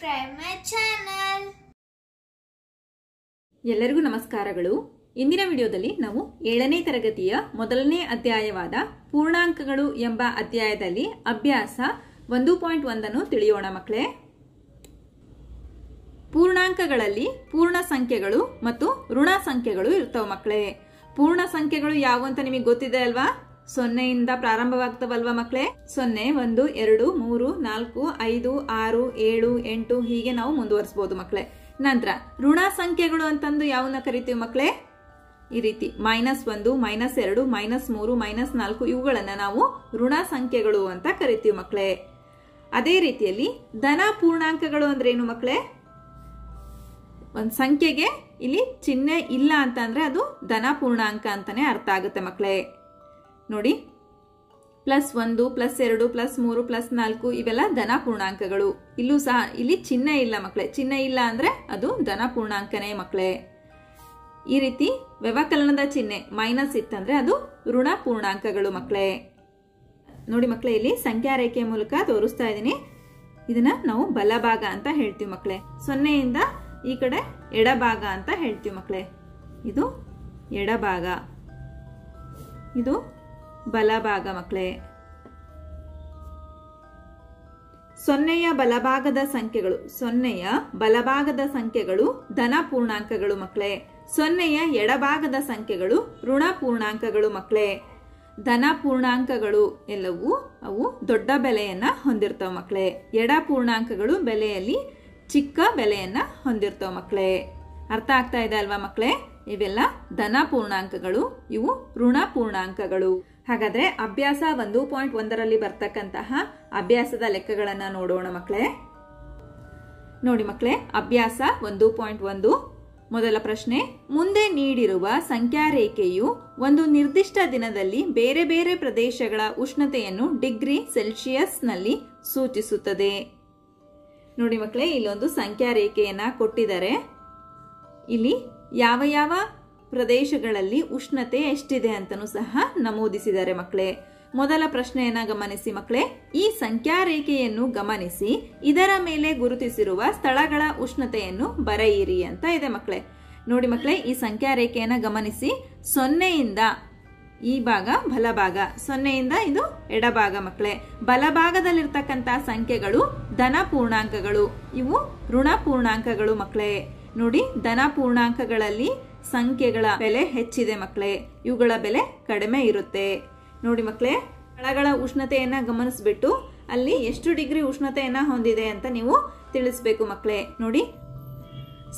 subscribe my channel ಎಲ್ಲರಿಗೂ ನಮಸ್ಕಾರಗಳು ಇಂದಿನ ವಿಡಿಯೋದಲ್ಲಿ ನಾವು ಏಳನೇ ತರಗತಿಯ ಮೊದಲನೇ ಅಧ್ಯಾಯವಾದ ಪೂರ್ಣಾಂಕಗಳು ಎಂಬ ಅಧ್ಯಾಯದಲ್ಲಿ ಅಭ್ಯಾಸ ಒಂದು ಪಾಯಿಂಟ್ ಒಂದನ್ನು ತಿಳಿಯೋಣ ಮಕ್ಕಳೇ ಪೂರ್ಣಾಂಕಗಳಲ್ಲಿ ಪೂರ್ಣ ಸಂಖ್ಯೆಗಳು ಮತ್ತು ಋಣ ಸಂಖ್ಯೆಗಳು ಇರ್ತವೆ ಮಕ್ಕಳೇ ಪೂರ್ಣ ಸಂಖ್ಯೆಗಳು ಯಾವುವು ಅಂತ ನಿಮಗೆ ಗೊತ್ತಿದೆ ಅಲ್ವಾ ಸೊನ್ನೆಯಿಂದ ಪ್ರಾರಂಭವಾಗ್ತವಲ್ವಾ ಮಕ್ಕಳೇ ಸೊನ್ನೆ ಒಂದು ಎರಡು ಮೂರು ನಾಲ್ಕು ಐದು ಆರು ಏಳು ಎಂಟು ಹೀಗೆ ನಾವು ಮುಂದುವರಿಸಬಹುದು ಮಕ್ಕಳೇ ನಂತರ ಋಣ ಸಂಖ್ಯೆಗಳು ಅಂತಂದು ಯಾವನ್ನ ಕರಿತೀವಿ ಮಕ್ಕಳೇ ಈ ರೀತಿ ಮೈನಸ್ ಒಂದು ಮೈನಸ್ ಎರಡು ಮೈನಸ್ ಮೂರು ಮೈನಸ್ ನಾಲ್ಕು ಇವುಗಳನ್ನು ನಾವು ಋಣ ಸಂಖ್ಯೆಗಳು ಅಂತ ಕರಿತೀವಿ ಮಕ್ಕಳೇ ಅದೇ ರೀತಿಯಲ್ಲಿ ಧನ ಪೂರ್ಣಾಂಕಗಳು ಅಂದ್ರೆ ಏನು ಮಕ್ಕಳೇ ಒಂದು ಸಂಖ್ಯೆಗೆ ಇಲ್ಲಿ ಚಿಹ್ನೆ ಇಲ್ಲ ಅಂತ ಅಂದ್ರೆ ಅದು ಧನ ಪೂರ್ಣಾಂಕ ಅಂತಾನೆ ಅರ್ಥ ಆಗುತ್ತೆ ಮಕ್ಕಳೇ ನೋಡಿ ಪ್ಲಸ್ ಒಂದು ಪ್ಲಸ್ ಎರಡು ಪ್ಲಸ್ ಮೂರು ಪ್ಲಸ್ ನಾಲ್ಕು ಇವೆಲ್ಲ ಧನ ಪೂರ್ಣಾಂಕಗಳು ಇಲ್ಲೂ ಸಹ ಇಲ್ಲಿ ಚಿಹ್ನೆ ಇಲ್ಲ ಮಕ್ಕಳೇ ಚಿಹ್ನೆ ಇಲ್ಲ ಅಂದರೆ ಅದು ಧನ ಪೂರ್ಣಾಂಕನೇ ಮಕ್ಕಳೇ ಈ ರೀತಿ ವ್ಯವಕಲನದ ಚಿಹ್ನೆ ಮೈನಸ್ ಇತ್ತಂದ್ರೆ ಅದು ಋಣ ಪೂರ್ಣಾಂಕಗಳು ಮಕ್ಕಳೇ ನೋಡಿ ಮಕ್ಕಳೇ ಇಲ್ಲಿ ಸಂಖ್ಯಾ ರೇಖೆಯ ಮೂಲಕ ತೋರಿಸ್ತಾ ಇದ್ದೀನಿ ಇದನ್ನ ನಾವು ಬಲಭಾಗ ಅಂತ ಹೇಳ್ತೀವಿ ಮಕ್ಕಳೇ ಸೊನ್ನೆಯಿಂದ ಈ ಕಡೆ ಎಡಭಾಗ ಅಂತ ಹೇಳ್ತೀವಿ ಮಕ್ಕಳೇ ಇದು ಎಡಭಾಗ ಇದು ಬಲಭಾಗ ಮಕ್ಕಳೇ ಸೊನ್ನೆಯ ಬಲಭಾಗದ ಸಂಖ್ಯೆಗಳು ಸೊನ್ನೆಯ ಬಲಭಾಗದ ಸಂಖ್ಯೆಗಳು ಧನ ಪೂರ್ಣಾಂಕಗಳು ಮಕ್ಕಳೇ ಸೊನ್ನೆಯ ಎಡಭಾಗದ ಸಂಖ್ಯೆಗಳು ಋಣ ಪೂರ್ಣಾಂಕಗಳು ಮಕ್ಕಳೇ ಧನ ಪೂರ್ಣಾಂಕಗಳು ಎಲ್ಲವೂ ಅವು ದೊಡ್ಡ ಬೆಲೆಯನ್ನ ಹೊಂದಿರ್ತಾವ ಮಕ್ಕಳೇ ಎಡ ಪೂರ್ಣಾಂಕಗಳು ಬೆಲೆಯಲ್ಲಿ ಚಿಕ್ಕ ಬೆಲೆಯನ್ನ ಹೊಂದಿರ್ತಾವ ಮಕ್ಕಳೇ ಅರ್ಥ ಆಗ್ತಾ ಇದೆ ಅಲ್ವಾ ಮಕ್ಕಳೇ ಇವೆಲ್ಲ ಧನ ಪೂರ್ಣಾಂಕಗಳು ಇವು ಋಣ ಪೂರ್ಣಾಂಕಗಳು ಹಾಗಾದ್ರೆ ಅಭ್ಯಾಸ ಒಂದು ಪಾಯಿಂಟ್ ಒಂದರಲ್ಲಿ ಬರ್ತಕ್ಕಂತಹ ಅಭ್ಯಾಸದ ಲೆಕ್ಕಗಳನ್ನ ನೋಡೋಣ ಮಕ್ಕಳೇ ನೋಡಿ ಮಕ್ಕಳೇ ಅಭ್ಯಾಸ ಒಂದು ಪಾಯಿಂಟ್ ಒಂದು ಮೊದಲ ಪ್ರಶ್ನೆ ಮುಂದೆ ನೀಡಿರುವ ಸಂಖ್ಯಾ ರೇಖೆಯು ಒಂದು ನಿರ್ದಿಷ್ಟ ದಿನದಲ್ಲಿ ಬೇರೆ ಬೇರೆ ಪ್ರದೇಶಗಳ ಉಷ್ಣತೆಯನ್ನು ಡಿಗ್ರಿ ನಲ್ಲಿ ಸೂಚಿಸುತ್ತದೆ ನೋಡಿ ಮಕ್ಕಳೇ ಇಲ್ಲೊಂದು ಸಂಖ್ಯಾ ರೇಖೆಯನ್ನು ಕೊಟ್ಟಿದ್ದಾರೆ ಇಲ್ಲಿ ಯಾವ ಯಾವ ಪ್ರದೇಶಗಳಲ್ಲಿ ಉಷ್ಣತೆ ಎಷ್ಟಿದೆ ಅಂತನೂ ಸಹ ನಮೂದಿಸಿದ್ದಾರೆ ಮಕ್ಕಳೇ ಮೊದಲ ಪ್ರಶ್ನೆಯನ್ನ ಗಮನಿಸಿ ಮಕ್ಕಳೇ ಈ ಸಂಖ್ಯಾ ರೇಖೆಯನ್ನು ಗಮನಿಸಿ ಇದರ ಮೇಲೆ ಗುರುತಿಸಿರುವ ಸ್ಥಳಗಳ ಉಷ್ಣತೆಯನ್ನು ಬರೆಯಿರಿ ಅಂತ ಇದೆ ಮಕ್ಕಳೇ ನೋಡಿ ಮಕ್ಕಳೇ ಈ ಸಂಖ್ಯಾ ರೇಖೆಯನ್ನು ಗಮನಿಸಿ ಸೊನ್ನೆಯಿಂದ ಈ ಭಾಗ ಬಲಭಾಗ ಸೊನ್ನೆಯಿಂದ ಇದು ಎಡಭಾಗ ಮಕ್ಕಳೇ ಬಲಭಾಗದಲ್ಲಿರ್ತಕ್ಕಂತಹ ಸಂಖ್ಯೆಗಳು ಧನ ಪೂರ್ಣಾಂಕಗಳು ಇವು ಋಣ ಪೂರ್ಣಾಂಕಗಳು ಮಕ್ಕಳೇ ನೋಡಿ ಧನ ಪೂರ್ಣಾಂಕಗಳಲ್ಲಿ ಸಂಖ್ಯೆಗಳ ಬೆಲೆ ಹೆಚ್ಚಿದೆ ಮಕ್ಕಳೇ ಇವುಗಳ ಬೆಲೆ ಕಡಿಮೆ ಇರುತ್ತೆ ನೋಡಿ ಮಕ್ಕಳೇ ಸ್ಥಳಗಳ ಉಷ್ಣತೆಯನ್ನು ಗಮನಿಸ್ಬಿಟ್ಟು ಅಲ್ಲಿ ಎಷ್ಟು ಡಿಗ್ರಿ ಉಷ್ಣತೆಯನ್ನ ಹೊಂದಿದೆ ಅಂತ ನೀವು ತಿಳಿಸ್ಬೇಕು ಮಕ್ಕಳೇ ನೋಡಿ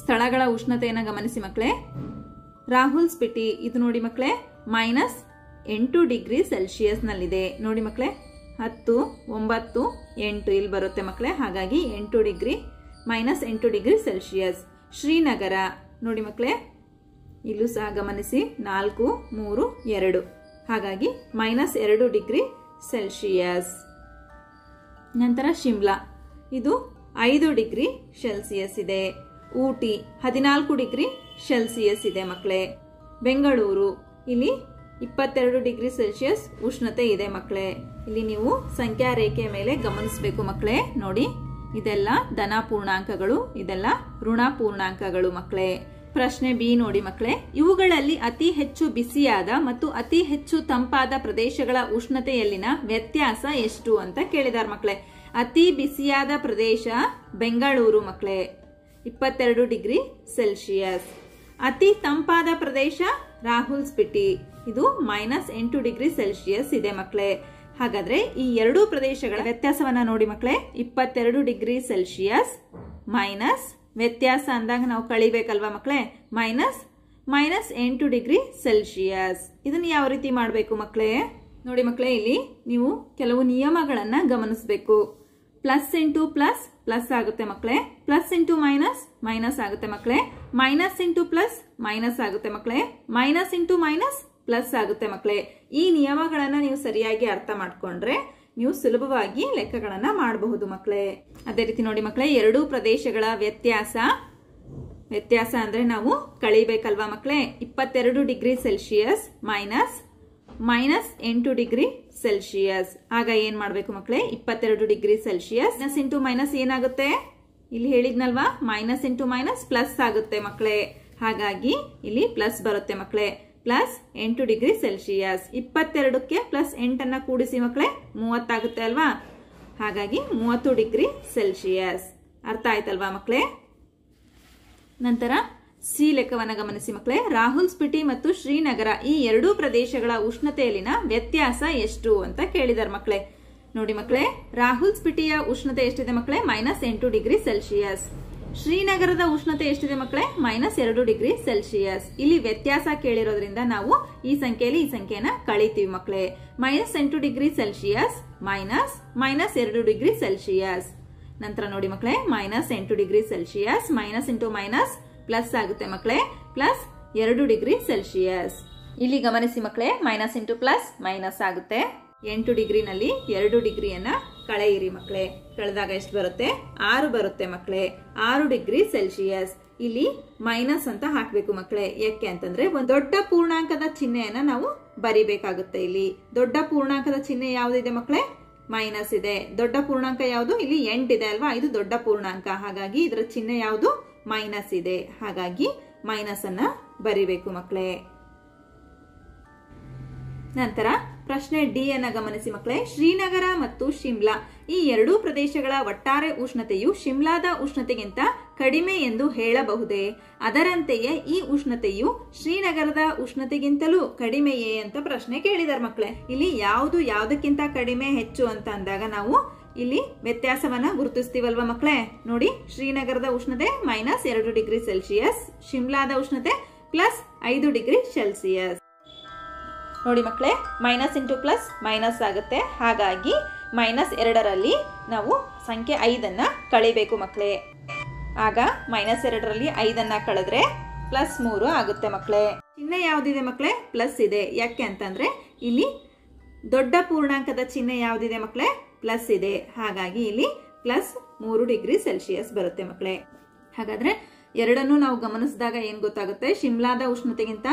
ಸ್ಥಳಗಳ ಉಷ್ಣತೆಯನ್ನು ಗಮನಿಸಿ ಮಕ್ಕಳೇ ರಾಹುಲ್ ಸ್ಪಿಟಿ ಇದು ನೋಡಿ ಮಕ್ಕಳೇ ಮೈನಸ್ ಎಂಟು ಡಿಗ್ರಿ ಸೆಲ್ಸಿಯಸ್ ನಲ್ಲಿದೆ ನೋಡಿ ಮಕ್ಕಳೇ ಹತ್ತು ಒಂಬತ್ತು ಎಂಟು ಇಲ್ಲಿ ಬರುತ್ತೆ ಮಕ್ಕಳೇ ಹಾಗಾಗಿ ಎಂಟು ಡಿಗ್ರಿ ಮೈನಸ್ ಎಂಟು ಡಿಗ್ರಿ ಸೆಲ್ಸಿಯಸ್ ಶ್ರೀನಗರ ನೋಡಿ ಮಕ್ಕಳೇ ಇಲ್ಲೂ ಸಹ ಗಮನಿಸಿ ನಾಲ್ಕು ಮೂರು ಎರಡು ಹಾಗಾಗಿ ಮೈನಸ್ ಎರಡು ಡಿಗ್ರಿ ಸೆಲ್ಸಿಯಸ್ ನಂತರ ಶಿಮ್ಲಾ ಇದು ಐದು ಡಿಗ್ರಿ ಸೆಲ್ಸಿಯಸ್ ಇದೆ ಊಟಿ ಹದಿನಾಲ್ಕು ಡಿಗ್ರಿ ಸೆಲ್ಸಿಯಸ್ ಇದೆ ಮಕ್ಕಳೇ ಬೆಂಗಳೂರು ಇಲ್ಲಿ ಇಪ್ಪತ್ತೆರಡು ಡಿಗ್ರಿ ಸೆಲ್ಸಿಯಸ್ ಉಷ್ಣತೆ ಇದೆ ಮಕ್ಕಳೇ ಇಲ್ಲಿ ನೀವು ಸಂಖ್ಯಾ ರೇಖೆಯ ಮೇಲೆ ಗಮನಿಸಬೇಕು ಮಕ್ಕಳೇ ನೋಡಿ ಇದೆಲ್ಲ ಧನ ಪೂರ್ಣಾಂಕಗಳು ಇದೆಲ್ಲ ಋಣ ಪೂರ್ಣಾಂಕಗಳು ಮಕ್ಕಳೇ ಪ್ರಶ್ನೆ ಬಿ ನೋಡಿ ಮಕ್ಕಳೇ ಇವುಗಳಲ್ಲಿ ಅತಿ ಹೆಚ್ಚು ಬಿಸಿಯಾದ ಮತ್ತು ಅತಿ ಹೆಚ್ಚು ತಂಪಾದ ಪ್ರದೇಶಗಳ ಉಷ್ಣತೆಯಲ್ಲಿನ ವ್ಯತ್ಯಾಸ ಎಷ್ಟು ಅಂತ ಕೇಳಿದಾರ ಮಕ್ಕಳೇ ಅತಿ ಬಿಸಿಯಾದ ಪ್ರದೇಶ ಬೆಂಗಳೂರು ಮಕ್ಕಳೇ ಇಪ್ಪತ್ತೆರಡು ಡಿಗ್ರಿ ಸೆಲ್ಸಿಯಸ್ ಅತಿ ತಂಪಾದ ಪ್ರದೇಶ ರಾಹುಲ್ ಸ್ಪಿಟಿ ಇದು ಮೈನಸ್ ಎಂಟು ಡಿಗ್ರಿ ಸೆಲ್ಸಿಯಸ್ ಇದೆ ಮಕ್ಕಳೇ ಹಾಗಾದ್ರೆ ಈ ಎರಡೂ ಪ್ರದೇಶಗಳ ವ್ಯತ್ಯಾಸವನ್ನ ನೋಡಿ ಮಕ್ಕಳೇ ಇಪ್ಪತ್ತೆರಡು ಡಿಗ್ರಿ ಸೆಲ್ಸಿಯಸ್ ಮೈನಸ್ ವ್ಯತ್ಯಾಸ ಅಂದಾಗ ನಾವು ಕಳಿಬೇಕಲ್ವಾ ಮಕ್ಕಳೇ ಮೈನಸ್ ಮೈನಸ್ ಎಂಟು ಡಿಗ್ರಿ ಸೆಲ್ಶಿಯಸ್ ಇದನ್ನು ಯಾವ ರೀತಿ ಮಾಡಬೇಕು ಮಕ್ಕಳೇ ನೋಡಿ ಮಕ್ಕಳೇ ಇಲ್ಲಿ ನೀವು ಕೆಲವು ನಿಯಮಗಳನ್ನು ಗಮನಿಸಬೇಕು ಪ್ಲಸ್ ಇಂಟು ಪ್ಲಸ್ ಪ್ಲಸ್ ಆಗುತ್ತೆ ಮಕ್ಕಳೇ ಪ್ಲಸ್ ಇಂಟು ಮೈನಸ್ ಮೈನಸ್ ಆಗುತ್ತೆ ಮಕ್ಕಳೇ ಮೈನಸ್ ಇಂಟು ಪ್ಲಸ್ ಮೈನಸ್ ಆಗುತ್ತೆ ಮಕ್ಕಳೇ ಮೈನಸ್ ಇಂಟು ಮೈನಸ್ ಪ್ಲಸ್ ಆಗುತ್ತೆ ಮಕ್ಕಳೇ ಈ ನಿಯಮಗಳನ್ನು ನೀವು ಸರಿಯಾಗಿ ಅರ್ಥ ಮಾಡಿಕೊಂಡ್ರೆ ನೀವು ಸುಲಭವಾಗಿ ಲೆಕ್ಕಗಳನ್ನು ಮಾಡಬಹುದು ಮಕ್ಕಳೇ ಅದೇ ರೀತಿ ನೋಡಿ ಮಕ್ಕಳೇ ಎರಡೂ ಪ್ರದೇಶಗಳ ವ್ಯತ್ಯಾಸ ವ್ಯತ್ಯಾಸ ಅಂದ್ರೆ ನಾವು ಕಳಿಬೇಕಲ್ವಾ ಮಕ್ಕಳೇ ಇಪ್ಪತ್ತೆರಡು ಡಿಗ್ರಿ ಸೆಲ್ಸಿಯಸ್ ಮೈನಸ್ ಮೈನಸ್ ಎಂಟು ಡಿಗ್ರಿ ಸೆಲ್ಸಿಯಸ್ ಆಗ ಏನು ಮಾಡಬೇಕು ಮಕ್ಕಳೇ ಇಪ್ಪತ್ತೆರಡು degree Celsius minus into minus ಏನಾಗುತ್ತೆ ಇಲ್ಲಿ ಹೇಳಿದ್ನಲ್ವಾ ಮೈನಸ್ ಇಂಟು ಮೈನಸ್ ಪ್ಲಸ್ ಆಗುತ್ತೆ ಮಕ್ಕಳೇ ಹಾಗಾಗಿ ಇಲ್ಲಿ ಪ್ಲಸ್ ಬರುತ್ತೆ ಮಕ್ಕಳೇ ಪ್ಲಸ್ ಎಂಟು ಡಿಗ್ರಿ ಸೆಲ್ಸಿಯಸ್ ಇಪ್ಪತ್ತೆರಡಕ್ಕೆ ಪ್ಲಸ್ ಎಂಟನ್ನು ಕೂಡಿಸಿ ಮಕ್ಕಳೇ ಮೂವತ್ತಾಗುತ್ತೆ ಅಲ್ವಾ ಹಾಗಾಗಿ ಮೂವತ್ತು ಡಿಗ್ರಿ ಸೆಲ್ಸಿಯಸ್ ಅರ್ಥ ಆಯ್ತಲ್ವಾ ಮಕ್ಕಳೇ ನಂತರ ಸಿ ಲೆಕ್ಕವನ್ನು ಗಮನಿಸಿ ಮಕ್ಕಳೇ ರಾಹುಲ್ ಸ್ಪಿಟಿ ಮತ್ತು ಶ್ರೀನಗರ ಈ ಎರಡೂ ಪ್ರದೇಶಗಳ ಉಷ್ಣತೆಯಲ್ಲಿನ ವ್ಯತ್ಯಾಸ ಎಷ್ಟು ಅಂತ ಕೇಳಿದಾರೆ ಮಕ್ಕಳೇ ನೋಡಿ ಮಕ್ಕಳೇ ರಾಹುಲ್ ಸ್ಪಿಟಿಯ ಉಷ್ಣತೆ ಎಷ್ಟಿದೆ ಮಕ್ಕಳೇ ಮೈನಸ್ ಎಂಟು ಡಿಗ್ರಿ ಸೆಲ್ಸಿಯಸ್ ಶ್ರೀನಗರದ ಉಷ್ಣತೆ ಎಷ್ಟಿದೆ ಮಕ್ಕಳೇ ಮೈನಸ್ ಎರಡು ಡಿಗ್ರಿ ಸೆಲ್ಸಿಯಸ್ ಇಲ್ಲಿ ವ್ಯತ್ಯಾಸ ಕೇಳಿರೋದ್ರಿಂದ ನಾವು ಈ ಸಂಖ್ಯೆಯಲ್ಲಿ ಈ ಸಂಖ್ಯೆಯನ್ನ ಕಳಿತೀವಿ ಮಕ್ಕಳೇ ಮೈನಸ್ ಎಂಟು ಡಿಗ್ರಿ ಸೆಲ್ಸಿಯಸ್ ಮೈನಸ್ ಮೈನಸ್ ಎರಡು ಡಿಗ್ರಿ ಸೆಲ್ಸಿಯಸ್ ನಂತರ ನೋಡಿ ಮಕ್ಕಳೇ ಮೈನಸ್ ಎಂಟು degree Celsius minus into minus plus ಆಗುತ್ತೆ ಮಕ್ಕಳೇ ಪ್ಲಸ್ ಎರಡು ಡಿಗ್ರಿ ಸೆಲ್ಸಿಯಸ್ ಇಲ್ಲಿ ಗಮನಿಸಿ ಮಕ್ಕಳೇ ಮೈನಸ್ ಇಂಟು ಪ್ಲಸ್ ಮೈನಸ್ ಆಗುತ್ತೆ ಎಂಟು ಡಿಗ್ರಿನಲ್ಲಿ ಎರಡು ಡಿಗ್ರಿಯನ್ನ ಇರಿ ಮಕ್ಕಳೇ ಕಳೆದಾಗ ಎಷ್ಟು ಬರುತ್ತೆ ಆರು ಬರುತ್ತೆ ಮಕ್ಕಳೇ ಆರು ಡಿಗ್ರಿ ಸೆಲ್ಸಿಯಸ್ ಇಲ್ಲಿ ಮೈನಸ್ ಅಂತ ಹಾಕಬೇಕು ಮಕ್ಕಳೇ ಯಾಕೆ ಅಂತಂದ್ರೆ ಒಂದು ದೊಡ್ಡ ಪೂರ್ಣಾಂಕದ ಚಿಹ್ನೆಯನ್ನ ನಾವು ಬರಿಬೇಕಾಗುತ್ತೆ ಇಲ್ಲಿ ದೊಡ್ಡ ಪೂರ್ಣಾಂಕದ ಚಿಹ್ನೆ ಯಾವುದಿದೆ ಮಕ್ಕಳೇ ಮೈನಸ್ ಇದೆ ದೊಡ್ಡ ಪೂರ್ಣಾಂಕ ಯಾವುದು ಇಲ್ಲಿ ಎಂಟ್ ಇದೆ ಅಲ್ವಾ ಇದು ದೊಡ್ಡ ಪೂರ್ಣಾಂಕ ಹಾಗಾಗಿ ಇದರ ಚಿಹ್ನೆ ಯಾವುದು ಮೈನಸ್ ಇದೆ ಹಾಗಾಗಿ ಮೈನಸ್ ಅನ್ನ ಬರಿಬೇಕು ಮಕ್ಕಳೇ ನಂತರ ಪ್ರಶ್ನೆ ಡಿ ಅನ್ನ ಗಮನಿಸಿ ಮಕ್ಕಳೇ ಶ್ರೀನಗರ ಮತ್ತು ಶಿಮ್ಲಾ ಈ ಎರಡೂ ಪ್ರದೇಶಗಳ ಒಟ್ಟಾರೆ ಉಷ್ಣತೆಯು ಶಿಮ್ಲಾದ ಉಷ್ಣತೆಗಿಂತ ಕಡಿಮೆ ಎಂದು ಹೇಳಬಹುದೇ ಅದರಂತೆಯೇ ಈ ಉಷ್ಣತೆಯು ಶ್ರೀನಗರದ ಉಷ್ಣತೆಗಿಂತಲೂ ಕಡಿಮೆಯೇ ಅಂತ ಪ್ರಶ್ನೆ ಕೇಳಿದಾರೆ ಮಕ್ಕಳೇ ಇಲ್ಲಿ ಯಾವುದು ಯಾವುದಕ್ಕಿಂತ ಕಡಿಮೆ ಹೆಚ್ಚು ಅಂತ ಅಂದಾಗ ನಾವು ಇಲ್ಲಿ ವ್ಯತ್ಯಾಸವನ್ನ ಗುರುತಿಸ್ತೀವಲ್ವಾ ಮಕ್ಕಳೇ ನೋಡಿ ಶ್ರೀನಗರದ ಉಷ್ಣತೆ ಮೈನಸ್ ಎರಡು ಡಿಗ್ರಿ ಸೆಲ್ಸಿಯಸ್ ಶಿಮ್ಲಾದ ಉಷ್ಣತೆ ಪ್ಲಸ್ ಐದು ಡಿಗ್ರಿ ಸೆಲ್ಸಿಯಸ್ ನೋಡಿ ಮಕ್ಕಳೇ ಮೈನಸ್ ಇಂಟು ಪ್ಲಸ್ ಮೈನಸ್ ಆಗುತ್ತೆ ಹಾಗಾಗಿ ಮೈನಸ್ ಎರಡರಲ್ಲಿ ನಾವು ಸಂಖ್ಯೆ ಐದನ್ನು ಕಳಿಬೇಕು ಮಕ್ಕಳೇ ಆಗ ಮೈನಸ್ ಎರಡರಲ್ಲಿ ಐದನ್ನು ಕಳೆದ್ರೆ ಪ್ಲಸ್ ಮೂರು ಆಗುತ್ತೆ ಮಕ್ಕಳೇ ಚಿಹ್ನೆ ಯಾವುದಿದೆ ಮಕ್ಕಳೇ ಪ್ಲಸ್ ಇದೆ ಯಾಕೆ ಅಂತಂದರೆ ಇಲ್ಲಿ ದೊಡ್ಡ ಪೂರ್ಣಾಂಕದ ಚಿಹ್ನೆ ಯಾವುದಿದೆ ಮಕ್ಕಳೇ ಪ್ಲಸ್ ಇದೆ ಹಾಗಾಗಿ ಇಲ್ಲಿ ಪ್ಲಸ್ ಮೂರು ಡಿಗ್ರಿ ಸೆಲ್ಸಿಯಸ್ ಬರುತ್ತೆ ಮಕ್ಕಳೇ ಹಾಗಾದರೆ ಎರಡನ್ನೂ ನಾವು ಗಮನಿಸಿದಾಗ ಏನು ಗೊತ್ತಾಗುತ್ತೆ ಶಿಮ್ಲಾದ ಉಷ್ಣತೆಗಿಂತ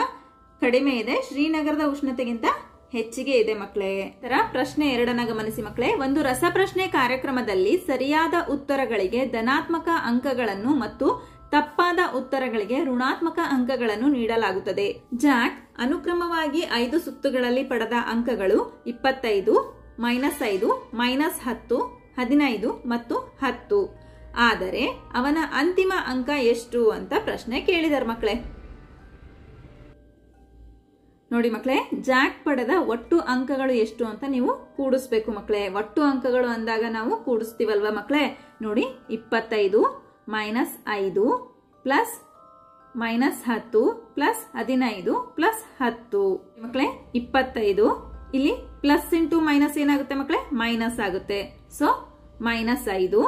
ಕಡಿಮೆ ಇದೆ ಶ್ರೀನಗರದ ಉಷ್ಣತೆಗಿಂತ ಹೆಚ್ಚಿಗೆ ಇದೆ ಮಕ್ಕಳೇ ತರ ಪ್ರಶ್ನೆ ಎರಡನ್ನ ಗಮನಿಸಿ ಮಕ್ಕಳೇ ಒಂದು ರಸಪ್ರಶ್ನೆ ಕಾರ್ಯಕ್ರಮದಲ್ಲಿ ಸರಿಯಾದ ಉತ್ತರಗಳಿಗೆ ಧನಾತ್ಮಕ ಅಂಕಗಳನ್ನು ಮತ್ತು ತಪ್ಪಾದ ಉತ್ತರಗಳಿಗೆ ಋಣಾತ್ಮಕ ಅಂಕಗಳನ್ನು ನೀಡಲಾಗುತ್ತದೆ ಜಾಕ್ ಅನುಕ್ರಮವಾಗಿ ಐದು ಸುತ್ತುಗಳಲ್ಲಿ ಪಡೆದ ಅಂಕಗಳು ಇಪ್ಪತ್ತೈದು ಮೈನಸ್ ಐದು ಮೈನಸ್ ಹತ್ತು ಹದಿನೈದು ಮತ್ತು ಹತ್ತು ಆದರೆ ಅವನ ಅಂತಿಮ ಅಂಕ ಎಷ್ಟು ಅಂತ ಪ್ರಶ್ನೆ ಕೇಳಿದರು ಮಕ್ಕಳೇ ನೋಡಿ ಮಕ್ಕಳೇ ಜಾಕ್ ಪಡೆದ ಒಟ್ಟು ಅಂಕಗಳು ಎಷ್ಟು ಅಂತ ನೀವು ಕೂಡಿಸ್ಬೇಕು ಮಕ್ಕಳೇ ಒಟ್ಟು ಅಂಕಗಳು ಅಂದಾಗ ನಾವು ಕೂಡಿಸ್ತೀವಲ್ವಾ ಮಕ್ಕಳೇ ನೋಡಿ ಇಪ್ಪತ್ತೈದು ಮೈನಸ್ ಐದು ಪ್ಲಸ್ ಮೈನಸ್ ಹತ್ತು ಪ್ಲಸ್ ಹದಿನೈದು ಪ್ಲಸ್ ಹತ್ತು ಮಕ್ಕಳೇ ಇಪ್ಪತ್ತೈದು ಇಲ್ಲಿ ಪ್ಲಸ್ ಇಂಟು ಮೈನಸ್ ಏನಾಗುತ್ತೆ ಮಕ್ಕಳೇ ಮೈನಸ್ ಆಗುತ್ತೆ ಸೊ ಮೈನಸ್ ಐದು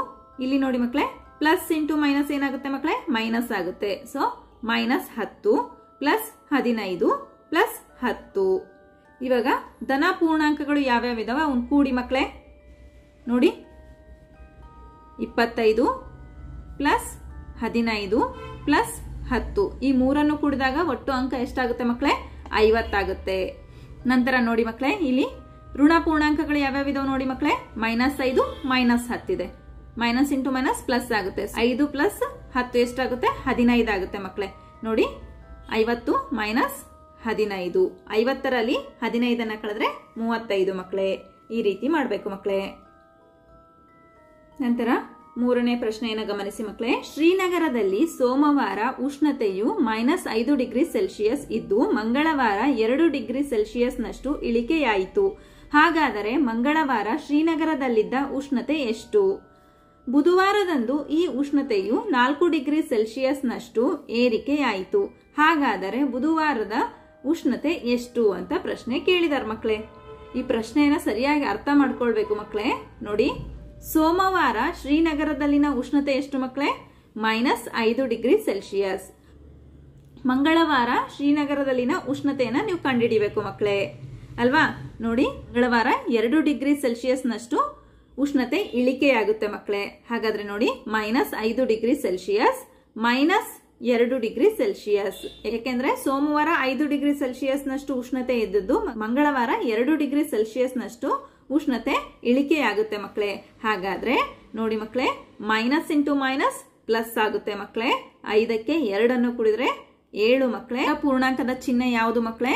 ಇಲ್ಲಿ ನೋಡಿ ಮಕ್ಕಳೇ ಪ್ಲಸ್ ಇಂಟು ಮೈನಸ್ ಏನಾಗುತ್ತೆ ಮಕ್ಕಳೇ ಮೈನಸ್ ಆಗುತ್ತೆ ಸೊ ಮೈನಸ್ ಹತ್ತು ಪ್ಲಸ್ ಹದಿನೈದು ಪ್ಲಸ್ ಹತ್ತು ಇವಾಗ ಧನ ಪೂರ್ಣಾಂಕಗಳು ಯಾವ್ಯಾವ ಇದಾವೆ ಕೂಡಿ ಮಕ್ಕಳೇ ನೋಡಿ ಇಪ್ಪತ್ತೈದು ಪ್ಲಸ್ ಹದಿನೈದು ಪ್ಲಸ್ ಹತ್ತು ಈ ಮೂರನ್ನು ಕೂಡಿದಾಗ ಒಟ್ಟು ಅಂಕ ಎಷ್ಟಾಗುತ್ತೆ ಮಕ್ಕಳೇ ಐವತ್ತಾಗುತ್ತೆ ನಂತರ ನೋಡಿ ಮಕ್ಕಳೇ ಇಲ್ಲಿ ಋಣ ಪೂರ್ಣಾಂಕಗಳು ಯಾವ್ಯಾವ ಇದಾವೆ ನೋಡಿ ಮಕ್ಕಳೇ ಮೈನಸ್ ಐದು ಮೈನಸ್ ಹತ್ತಿದೆ ಮೈನಸ್ ಇಂಟು ಮೈನಸ್ ಪ್ಲಸ್ ಆಗುತ್ತೆ ಐದು ಪ್ಲಸ್ ಹತ್ತು ಎಷ್ಟಾಗುತ್ತೆ ಹದಿನೈದು ಆಗುತ್ತೆ ಮಕ್ಕಳೇ ನೋಡಿ ಐವತ್ತು ಮೈನಸ್ ಹದಿನೈದು ಐವತ್ತರಲ್ಲಿ ಹದಿನೈದನ್ನ ಕಳೆದ್ರೆ ಮೂವತ್ತೈದು ಮಕ್ಕಳೇ ಈ ರೀತಿ ಮಾಡಬೇಕು ಮಕ್ಕಳೇ ನಂತರ ಮೂರನೇ ಪ್ರಶ್ನೆಯನ್ನು ಗಮನಿಸಿ ಮಕ್ಕಳೇ ಶ್ರೀನಗರದಲ್ಲಿ ಸೋಮವಾರ ಉಷ್ಣತೆಯು ಮೈನಸ್ ಐದು ಡಿಗ್ರಿ ಸೆಲ್ಸಿಯಸ್ ಇದ್ದು ಮಂಗಳವಾರ ಎರಡು ಡಿಗ್ರಿ ಸೆಲ್ಸಿಯಸ್ನಷ್ಟು ಇಳಿಕೆಯಾಯಿತು ಹಾಗಾದರೆ ಮಂಗಳವಾರ ಶ್ರೀನಗರದಲ್ಲಿದ್ದ ಉಷ್ಣತೆ ಎಷ್ಟು ಬುಧವಾರದಂದು ಈ ಉಷ್ಣತೆಯು ನಾಲ್ಕು ಡಿಗ್ರಿ ಸೆಲ್ಸಿಯಸ್ನಷ್ಟು ಏರಿಕೆಯಾಯಿತು ಹಾಗಾದರೆ ಬುಧವಾರದ ಉಷ್ಣತೆ ಎಷ್ಟು ಅಂತ ಪ್ರಶ್ನೆ ಕೇಳಿದ್ದಾರೆ ಮಕ್ಕಳೇ ಈ ಪ್ರಶ್ನೆಯನ್ನ ಸರಿಯಾಗಿ ಅರ್ಥ ಮಾಡ್ಕೊಳ್ಬೇಕು ಮಕ್ಕಳೇ ನೋಡಿ ಸೋಮವಾರ ಶ್ರೀನಗರದಲ್ಲಿನ ಉಷ್ಣತೆ ಎಷ್ಟು ಮಕ್ಕಳೇ ಮೈನಸ್ ಐದು ಡಿಗ್ರಿ ಸೆಲ್ಸಿಯಸ್ ಮಂಗಳವಾರ ಶ್ರೀನಗರದಲ್ಲಿನ ಉಷ್ಣತೆಯನ್ನ ನೀವು ಕಂಡುಹಿಡಿಬೇಕು ಮಕ್ಕಳೇ ಅಲ್ವಾ ನೋಡಿ ಮಂಗಳವಾರ ಎರಡು ಡಿಗ್ರಿ ಸೆಲ್ಸಿಯಸ್ನಷ್ಟು ಉಷ್ಣತೆ ಇಳಿಕೆಯಾಗುತ್ತೆ ಮಕ್ಕಳೇ ಹಾಗಾದ್ರೆ ನೋಡಿ ಮೈನಸ್ ಐದು ಡಿಗ್ರಿ ಸೆಲ್ಸಿಯಸ್ ಮೈನಸ್ ಎರಡು ಡಿಗ್ರಿ ಸೆಲ್ಸಿಯಸ್ ಯಾಕೆಂದ್ರೆ ಸೋಮವಾರ ಐದು ಡಿಗ್ರಿ ಸೆಲ್ಸಿಯಸ್ ನಷ್ಟು ಉಷ್ಣತೆ ಇದ್ದದ್ದು ಮಂಗಳವಾರ ಎರಡು ಡಿಗ್ರಿ ಸೆಲ್ಸಿಯಸ್ ನಷ್ಟು ಉಷ್ಣತೆ ಇಳಿಕೆಯಾಗುತ್ತೆ ಮಕ್ಕಳೇ ಹಾಗಾದ್ರೆ ನೋಡಿ ಮಕ್ಕಳೇ ಮೈನಸ್ ಇಂಟು ಮೈನಸ್ ಪ್ಲಸ್ ಆಗುತ್ತೆ ಮಕ್ಕಳೇ ಐದಕ್ಕೆ ಎರಡನ್ನು ಕುಡಿದ್ರೆ ಏಳು ಮಕ್ಕಳೇ ಪೂರ್ಣಾಂಕದ ಚಿಹ್ನೆ ಯಾವುದು ಮಕ್ಕಳೇ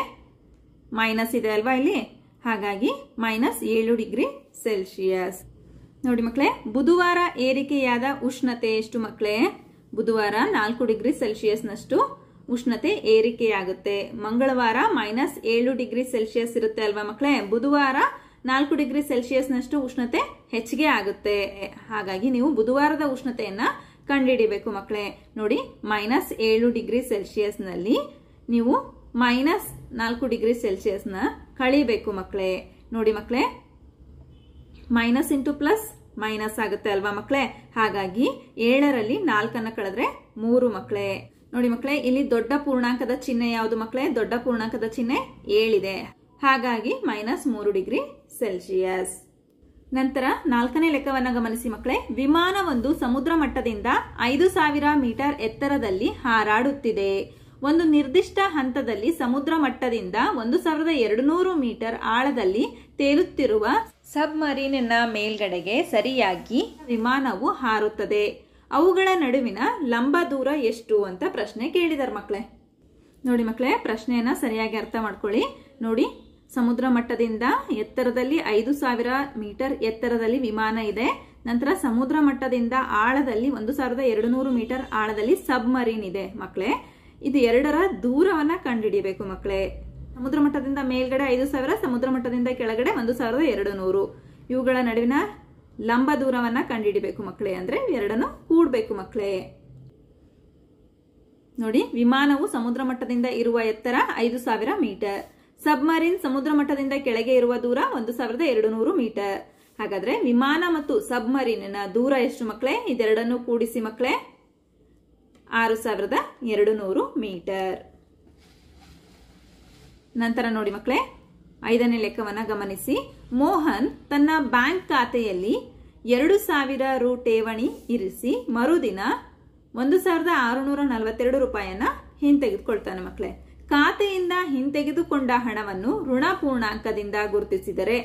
ಮೈನಸ್ ಇದೆ ಅಲ್ವಾ ಇಲ್ಲಿ ಹಾಗಾಗಿ ಮೈನಸ್ ಏಳು ಡಿಗ್ರಿ ಸೆಲ್ಸಿಯಸ್ ನೋಡಿ ಮಕ್ಕಳೇ ಬುಧವಾರ ಏರಿಕೆಯಾದ ಉಷ್ಣತೆ ಎಷ್ಟು ಮಕ್ಕಳೇ ಬುಧವಾರ ನಾಲ್ಕು ಡಿಗ್ರಿ ಸೆಲ್ಸಿಯಸ್ನಷ್ಟು ಉಷ್ಣತೆ ಏರಿಕೆಯಾಗುತ್ತೆ ಮಂಗಳವಾರ ಮೈನಸ್ ಏಳು ಡಿಗ್ರಿ ಸೆಲ್ಸಿಯಸ್ ಇರುತ್ತೆ ಅಲ್ವಾ ಮಕ್ಕಳೇ ಬುಧವಾರ ನಾಲ್ಕು ಡಿಗ್ರಿ ಸೆಲ್ಸಿಯಸ್ನಷ್ಟು ಉಷ್ಣತೆ ಹೆಚ್ಚಿಗೆ ಆಗುತ್ತೆ ಹಾಗಾಗಿ ನೀವು ಬುಧವಾರದ ಉಷ್ಣತೆಯನ್ನ ಕಂಡುಹಿಡಿಬೇಕು ಮಕ್ಕಳೇ ನೋಡಿ ಮೈನಸ್ ಏಳು ಡಿಗ್ರಿ ಸೆಲ್ಸಿಯಸ್ನಲ್ಲಿ ನೀವು ಮೈನಸ್ ನಾಲ್ಕು ಡಿಗ್ರಿ ಸೆಲ್ಸಿಯಸ್ನ ಕಳೀಬೇಕು ಮಕ್ಕಳೇ ನೋಡಿ ಮಕ್ಕಳೇ ಮೈನಸ್ ಇಂಟು ಪ್ಲಸ್ ಮೈನಸ್ ಆಗುತ್ತೆ ಅಲ್ವಾ ಮಕ್ಕಳೇ ಹಾಗಾಗಿ ಏಳರಲ್ಲಿ ನಾಲ್ಕನ್ನ ಕಳೆದ್ರೆ ಮೂರು ಮಕ್ಕಳೇ ನೋಡಿ ಮಕ್ಕಳೇ ಇಲ್ಲಿ ದೊಡ್ಡ ಪೂರ್ಣಾಂಕದ ಚಿಹ್ನೆ ಯಾವುದು ಮಕ್ಕಳೇ ದೊಡ್ಡ ಪೂರ್ಣಾಂಕದ ಚಿಹ್ನೆ ಏಳಿದೆ ಹಾಗಾಗಿ ಮೈನಸ್ ಮೂರು ಡಿಗ್ರಿ ಸೆಲ್ಸಿಯಸ್ ನಂತರ ನಾಲ್ಕನೇ ಲೆಕ್ಕವನ್ನ ಗಮನಿಸಿ ಮಕ್ಕಳೇ ವಿಮಾನವೊಂದು ಸಮುದ್ರ ಮಟ್ಟದಿಂದ ಐದು ಸಾವಿರ ಮೀಟರ್ ಎತ್ತರದಲ್ಲಿ ಹಾರಾಡುತ್ತಿದೆ ಒಂದು ನಿರ್ದಿಷ್ಟ ಹಂತದಲ್ಲಿ ಸಮುದ್ರ ಮಟ್ಟದಿಂದ ಒಂದು ಸಾವಿರದ ಎರಡು ನೂರು ಮೀಟರ್ ಆಳದಲ್ಲಿ ತೇಲುತ್ತಿರುವ ಸಬ್ಮರೀನಿನ ಮೇಲ್ಗಡೆಗೆ ಸರಿಯಾಗಿ ವಿಮಾನವು ಹಾರುತ್ತದೆ ಅವುಗಳ ನಡುವಿನ ಲಂಬ ದೂರ ಎಷ್ಟು ಅಂತ ಪ್ರಶ್ನೆ ಕೇಳಿದಾರೆ ಮಕ್ಕಳೇ ನೋಡಿ ಮಕ್ಕಳೇ ಪ್ರಶ್ನೆಯನ್ನು ಸರಿಯಾಗಿ ಅರ್ಥ ಮಾಡ್ಕೊಳ್ಳಿ ನೋಡಿ ಸಮುದ್ರ ಮಟ್ಟದಿಂದ ಎತ್ತರದಲ್ಲಿ ಐದು ಸಾವಿರ ಮೀಟರ್ ಎತ್ತರದಲ್ಲಿ ವಿಮಾನ ಇದೆ ನಂತರ ಸಮುದ್ರ ಮಟ್ಟದಿಂದ ಆಳದಲ್ಲಿ ಒಂದು ಸಾವಿರದ ಎರಡು ನೂರು ಮೀಟರ್ ಆಳದಲ್ಲಿ ಸಬ್ಮರೀನ್ ಇದೆ ಮಕ್ಕಳೇ ಇದು ಎರಡರ ದೂರವನ್ನ ಕಂಡುಹಿಡಿಬೇಕು ಮಕ್ಕಳೇ ಸಮುದ್ರ ಮಟ್ಟದಿಂದ ಮೇಲ್ಗಡೆ ಐದು ಸಾವಿರ ಸಮುದ್ರ ಮಟ್ಟದಿಂದ ಕೆಳಗಡೆ ಒಂದು ಸಾವಿರದ ಎರಡು ನೂರು ಇವುಗಳ ನಡುವಿನ ಲಂಬ ದೂರವನ್ನ ಕಂಡುಹಿಡಿಬೇಕು ಮಕ್ಕಳೇ ಅಂದ್ರೆ ಎರಡನ್ನು ಕೂಡಬೇಕು ಮಕ್ಕಳೇ ನೋಡಿ ವಿಮಾನವು ಸಮುದ್ರ ಮಟ್ಟದಿಂದ ಇರುವ ಎತ್ತರ ಐದು ಸಾವಿರ ಮೀಟರ್ ಸಬ್ಮರೀನ್ ಸಮುದ್ರ ಮಟ್ಟದಿಂದ ಕೆಳಗೆ ಇರುವ ದೂರ ಒಂದು ಸಾವಿರದ ಎರಡು ನೂರು ಮೀಟರ್ ಹಾಗಾದ್ರೆ ವಿಮಾನ ಮತ್ತು ಸಬ್ಮರೀನಿನ ದೂರ ಎಷ್ಟು ಮಕ್ಕಳೇ ಇದೆರಡನ್ನು ಕೂಡಿಸಿ ಮಕ್ಕಳೇ ಆರು ಸಾವಿರದ ಎರಡು ನೂರು ಮೀಟರ್ ನಂತರ ನೋಡಿ ಮಕ್ಕಳೇ ಐದನೇ ಲೆಕ್ಕವನ್ನ ಗಮನಿಸಿ ಮೋಹನ್ ತನ್ನ ಬ್ಯಾಂಕ್ ಖಾತೆಯಲ್ಲಿ ಎರಡು ಸಾವಿರ ರು ಠೇವಣಿ ಇರಿಸಿ ಮರುದಿನ ಒಂದು ಸಾವಿರದ ಆರುನೂರ ನಲವತ್ತೆರಡು ರೂಪಾಯಿಯನ್ನ ಹಿಂತೆಗೆದುಕೊಳ್ತಾನೆ ಮಕ್ಕಳೇ ಖಾತೆಯಿಂದ ಹಿಂತೆಗೆದುಕೊಂಡ ಹಣವನ್ನು ಋಣ ಪೂರ್ಣಾಂಕದಿಂದ ಗುರುತಿಸಿದರೆ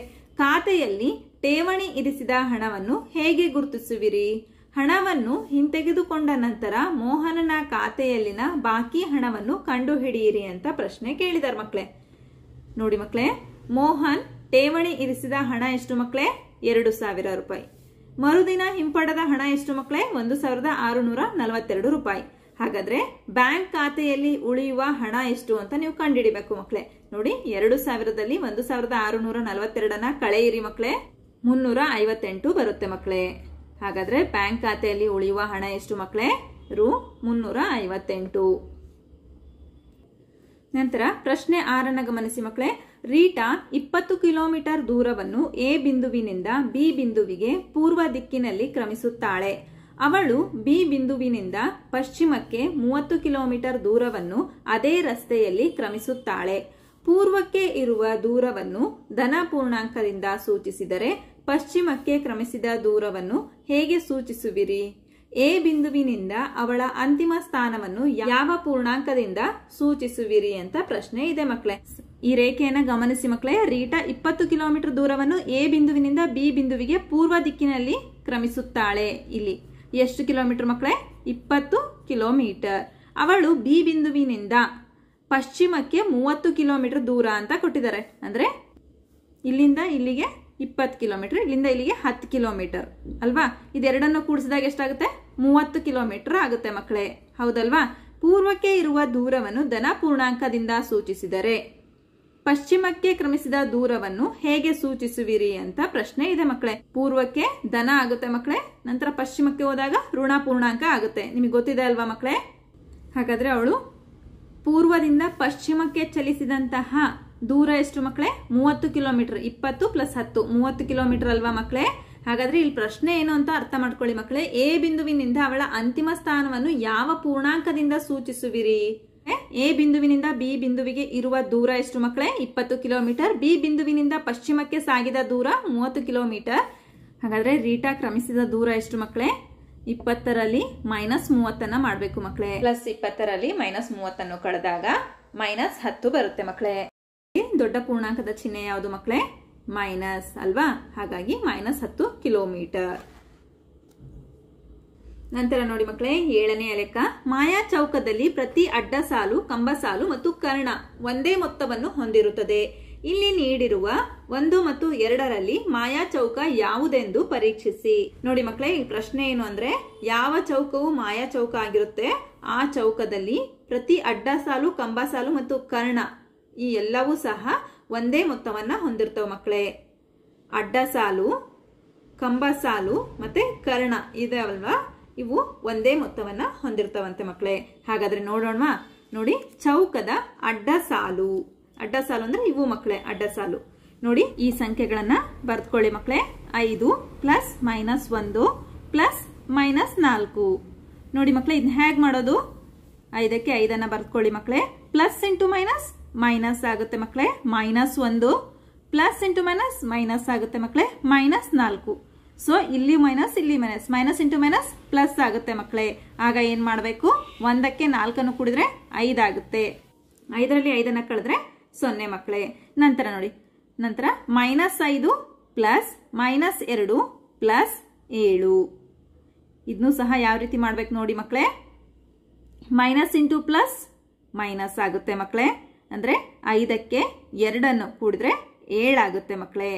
ಖಾತೆಯಲ್ಲಿ ಠೇವಣಿ ಇರಿಸಿದ ಹಣವನ್ನು ಹೇಗೆ ಗುರುತಿಸುವಿರಿ ಹಣವನ್ನು ಹಿಂತೆಗೆದುಕೊಂಡ ನಂತರ ಮೋಹನನ ಖಾತೆಯಲ್ಲಿನ ಬಾಕಿ ಹಣವನ್ನು ಕಂಡುಹಿಡಿಯಿರಿ ಅಂತ ಪ್ರಶ್ನೆ ಕೇಳಿದಾರೆ ಮಕ್ಕಳೇ ನೋಡಿ ಮಕ್ಕಳೇ ಮೋಹನ್ ಠೇವಣಿ ಇರಿಸಿದ ಹಣ ಎಷ್ಟು ಮಕ್ಕಳೇ ಎರಡು ಸಾವಿರ ರೂಪಾಯಿ ಮರುದಿನ ಹಿಂಪಡೆದ ಹಣ ಎಷ್ಟು ಮಕ್ಕಳೇ ಒಂದು ಸಾವಿರದ ಆರುನೂರ ನಲವತ್ತೆರಡು ರೂಪಾಯಿ ಹಾಗಾದ್ರೆ ಬ್ಯಾಂಕ್ ಖಾತೆಯಲ್ಲಿ ಉಳಿಯುವ ಹಣ ಎಷ್ಟು ಅಂತ ನೀವು ಕಂಡುಹಿಡಿಬೇಕು ಮಕ್ಕಳೇ ನೋಡಿ ಎರಡು ಸಾವಿರದಲ್ಲಿ ಒಂದು ಸಾವಿರದ ಆರುನೂರ ನಲವತ್ತೆರಡನ್ನ ಕಳೆಯಿರಿ ಮಕ್ಕಳೇ ಮುನ್ನೂರ ಐವತ್ತೆಂಟು ಬರುತ್ತೆ ಮಕ್ಕಳೇ ಹಾಗಾದ್ರೆ ಬ್ಯಾಂಕ್ ಖಾತೆಯಲ್ಲಿ ಉಳಿಯುವ ಹಣ ಎಷ್ಟು ಮಕ್ಕಳೇ ರು ಮುನ್ನೂರ ಐವತ್ತೆಂಟು ನಂತರ ಪ್ರಶ್ನೆ ಆರನ್ನ ಗಮನಿಸಿ ಮಕ್ಕಳೇ ರೀಟಾ ಇಪ್ಪತ್ತು ಕಿಲೋಮೀಟರ್ ದೂರವನ್ನು ಎ ಬಿಂದುವಿನಿಂದ ಬಿ ಬಿಂದುವಿಗೆ ಪೂರ್ವ ದಿಕ್ಕಿನಲ್ಲಿ ಕ್ರಮಿಸುತ್ತಾಳೆ ಅವಳು ಬಿ ಬಿಂದುವಿನಿಂದ ಪಶ್ಚಿಮಕ್ಕೆ ಮೂವತ್ತು ಕಿಲೋಮೀಟರ್ ದೂರವನ್ನು ಅದೇ ರಸ್ತೆಯಲ್ಲಿ ಕ್ರಮಿಸುತ್ತಾಳೆ ಪೂರ್ವಕ್ಕೆ ಇರುವ ದೂರವನ್ನು ಧನ ಪೂರ್ಣಾಂಕದಿಂದ ಸೂಚಿಸಿದರೆ ಪಶ್ಚಿಮಕ್ಕೆ ಕ್ರಮಿಸಿದ ದೂರವನ್ನು ಹೇಗೆ ಸೂಚಿಸುವಿರಿ ಎ ಬಿಂದುವಿನಿಂದ ಅವಳ ಅಂತಿಮ ಸ್ಥಾನವನ್ನು ಯಾವ ಪೂರ್ಣಾಂಕದಿಂದ ಸೂಚಿಸುವಿರಿ ಅಂತ ಪ್ರಶ್ನೆ ಇದೆ ಮಕ್ಕಳೇ ಈ ರೇಖೆಯನ್ನು ಗಮನಿಸಿ ಮಕ್ಕಳೇ ರೀಟಾ ಇಪ್ಪತ್ತು ಕಿಲೋಮೀಟರ್ ದೂರವನ್ನು ಎ ಬಿಂದುವಿನಿಂದ ಬಿ ಬಿಂದುವಿಗೆ ಪೂರ್ವ ದಿಕ್ಕಿನಲ್ಲಿ ಕ್ರಮಿಸುತ್ತಾಳೆ ಇಲ್ಲಿ ಎಷ್ಟು ಕಿಲೋಮೀಟರ್ ಮಕ್ಕಳೇ ಇಪ್ಪತ್ತು ಕಿಲೋಮೀಟರ್ ಅವಳು ಬಿ ಬಿಂದುವಿನಿಂದ ಪಶ್ಚಿಮಕ್ಕೆ ಮೂವತ್ತು ಕಿಲೋಮೀಟರ್ ದೂರ ಅಂತ ಕೊಟ್ಟಿದ್ದಾರೆ ಅಂದ್ರೆ ಇಲ್ಲಿಂದ ಇಲ್ಲಿಗೆ ಇಪ್ಪತ್ತು ಕಿಲೋಮೀಟರ್ ಇಲ್ಲಿಂದ ಇಲ್ಲಿಗೆ ಹತ್ತು ಕಿಲೋಮೀಟರ್ ಅಲ್ವಾ ಇದೆರಡನ್ನು ಕೂಡಿಸಿದಾಗ ಎಷ್ಟಾಗುತ್ತೆ ಮೂವತ್ತು ಕಿಲೋಮೀಟರ್ ಆಗುತ್ತೆ ಮಕ್ಕಳೇ ಹೌದಲ್ವಾ ಪೂರ್ವಕ್ಕೆ ಇರುವ ದೂರವನ್ನು ಧನ ಪೂರ್ಣಾಂಕದಿಂದ ಸೂಚಿಸಿದರೆ ಪಶ್ಚಿಮಕ್ಕೆ ಕ್ರಮಿಸಿದ ದೂರವನ್ನು ಹೇಗೆ ಸೂಚಿಸುವಿರಿ ಅಂತ ಪ್ರಶ್ನೆ ಇದೆ ಮಕ್ಕಳೇ ಪೂರ್ವಕ್ಕೆ ಧನ ಆಗುತ್ತೆ ಮಕ್ಕಳೇ ನಂತರ ಪಶ್ಚಿಮಕ್ಕೆ ಹೋದಾಗ ಋಣ ಪೂರ್ಣಾಂಕ ಆಗುತ್ತೆ ನಿಮಗೆ ಗೊತ್ತಿದೆ ಅಲ್ವಾ ಮಕ್ಕಳೇ ಹಾಗಾದ್ರೆ ಅವಳು ಪೂರ್ವದಿಂದ ಪಶ್ಚಿಮಕ್ಕೆ ಚಲಿಸಿದಂತಹ ದೂರ ಎಷ್ಟು ಮಕ್ಕಳೇ ಮೂವತ್ತು ಕಿಲೋಮೀಟರ್ ಇಪ್ಪತ್ತು ಪ್ಲಸ್ ಹತ್ತು ಮೂವತ್ತು ಕಿಲೋಮೀಟರ್ ಅಲ್ವಾ ಮಕ್ಕಳೇ ಹಾಗಾದ್ರೆ ಇಲ್ಲಿ ಪ್ರಶ್ನೆ ಏನು ಅಂತ ಅರ್ಥ ಮಾಡ್ಕೊಳ್ಳಿ ಮಕ್ಕಳೇ ಎ ಬಿಂದುವಿನಿಂದ ಅವಳ ಅಂತಿಮ ಸ್ಥಾನವನ್ನು ಯಾವ ಪೂರ್ಣಾಂಕದಿಂದ ಸೂಚಿಸುವಿರಿ ಎ ಬಿಂದುವಿನಿಂದ ಬಿ ಬಿಂದುವಿಗೆ ಇರುವ ದೂರ ಎಷ್ಟು ಮಕ್ಕಳೇ ಇಪ್ಪತ್ತು ಕಿಲೋಮೀಟರ್ ಬಿ ಬಿಂದುವಿನಿಂದ ಪಶ್ಚಿಮಕ್ಕೆ ಸಾಗಿದ ದೂರ ಮೂವತ್ತು ಕಿಲೋಮೀಟರ್ ಹಾಗಾದ್ರೆ ರೀಟಾ ಕ್ರಮಿಸಿದ ದೂರ ಎಷ್ಟು ಮಕ್ಕಳೇ ಇಪ್ಪತ್ತರಲ್ಲಿ ಮೈನಸ್ ಮೂವತ್ತನ್ನ ಮಾಡಬೇಕು ಮಕ್ಕಳೇ ಪ್ಲಸ್ ಇಪ್ಪತ್ತರಲ್ಲಿ ಮೈನಸ್ ಮೂವತ್ತನ್ನು ಕಳೆದಾಗ ಮೈನಸ್ ಹತ್ತು ಬರುತ್ತೆ ಮಕ್ಕಳೇ ದೊಡ್ಡ ಪೂರ್ಣಾಂಕದ ಚಿಹ್ನೆ ಯಾವುದು ಮಕ್ಕಳೇ ಮೈನಸ್ ಅಲ್ವಾ ಹಾಗಾಗಿ ಮೈನಸ್ ಹತ್ತು ಕಿಲೋಮೀಟರ್ ನಂತರ ನೋಡಿ ಮಕ್ಕಳೇ ಏಳನೇ ಲೆಕ್ಕ ಮಾಯಾ ಚೌಕದಲ್ಲಿ ಪ್ರತಿ ಅಡ್ಡ ಸಾಲು ಕಂಬ ಸಾಲು ಮತ್ತು ಕರ್ಣ ಒಂದೇ ಮೊತ್ತವನ್ನು ಹೊಂದಿರುತ್ತದೆ ಇಲ್ಲಿ ನೀಡಿರುವ ಒಂದು ಮತ್ತು ಎರಡರಲ್ಲಿ ಮಾಯಾ ಚೌಕ ಯಾವುದೆಂದು ಪರೀಕ್ಷಿಸಿ ನೋಡಿ ಮಕ್ಕಳೇ ಈ ಪ್ರಶ್ನೆ ಏನು ಅಂದ್ರೆ ಯಾವ ಚೌಕವು ಮಾಯಾ ಚೌಕ ಆಗಿರುತ್ತೆ ಆ ಚೌಕದಲ್ಲಿ ಪ್ರತಿ ಅಡ್ಡ ಸಾಲು ಕಂಬ ಸಾಲು ಮತ್ತು ಕರ್ಣ ಈ ಎಲ್ಲವೂ ಸಹ ಒಂದೇ ಮೊತ್ತವನ್ನು ಹೊಂದಿರ್ತವೆ ಮಕ್ಕಳೇ ಅಡ್ಡ ಸಾಲು ಕಂಬ ಸಾಲು ಮತ್ತೆ ಕರ್ಣ ಇದಲ್ವಾ ಇವು ಒಂದೇ ಮೊತ್ತವನ್ನು ಹೊಂದಿರ್ತವಂತೆ ಮಕ್ಕಳೇ ಹಾಗಾದ್ರೆ ನೋಡೋಣ ನೋಡಿ ಚೌಕದ ಅಡ್ಡ ಸಾಲು ಅಡ್ಡ ಸಾಲು ಅಂದ್ರೆ ಇವು ಮಕ್ಕಳೇ ಅಡ್ಡ ಸಾಲು ನೋಡಿ ಈ ಸಂಖ್ಯೆಗಳನ್ನು ಬರ್ತ್ಕೊಳ್ಳಿ ಮಕ್ಕಳೇ ಐದು ಪ್ಲಸ್ ಮೈನಸ್ ಒಂದು ಪ್ಲಸ್ ಮೈನಸ್ ನಾಲ್ಕು ನೋಡಿ ಮಕ್ಕಳೇ ಇದನ್ನ ಹೇಗೆ ಮಾಡೋದು ಐದಕ್ಕೆ ಐದನ್ನು ಬರ್ತ್ಕೊಳ್ಳಿ ಮಕ್ಕಳೇ ಪ್ಲಸ್ ಇಂಟು ಮೈನಸ್ ಮೈನಸ್ ಆಗುತ್ತೆ ಮಕ್ಕಳೇ ಮೈನಸ್ ಒಂದು ಪ್ಲಸ್ ಇಂಟು ಮೈನಸ್ ಮೈನಸ್ ಆಗುತ್ತೆ ಮಕ್ಕಳೇ ಮೈನಸ್ ನಾಲ್ಕು ಸೊ ಇಲ್ಲಿ ಮೈನಸ್ ಇಲ್ಲಿ minus minus into minus plus ಆಗುತ್ತೆ ಮಕ್ಕಳೇ ಆಗ ಏನು ಮಾಡಬೇಕು ಒಂದಕ್ಕೆ ನಾಲ್ಕನ್ನು ಕುಡಿದ್ರೆ ಐದಾಗುತ್ತೆ ಐದರಲ್ಲಿ ಐದನ್ನು ಕಳೆದ್ರೆ ಸೊನ್ನೆ ಮಕ್ಕಳೇ ನಂತರ ನೋಡಿ ನಂತರ ಮೈನಸ್ ಐದು ಪ್ಲಸ್ ಮೈನಸ್ ಎರಡು ಪ್ಲಸ್ ಏಳು ಇದನ್ನೂ ಸಹ ಯಾವ ರೀತಿ ಮಾಡ್ಬೇಕು ನೋಡಿ ಮಕ್ಕಳೇ ಮೈನಸ್ ಇಂಟು ಪ್ಲಸ್ ಮೈನಸ್ ಆಗುತ್ತೆ ಮಕ್ಕಳೇ ಅಂದರೆ ಐದಕ್ಕೆ ಎರಡನ್ನು ಕೂಡಿದ್ರೆ ಏಳಾಗುತ್ತೆ ಮಕ್ಕಳೇ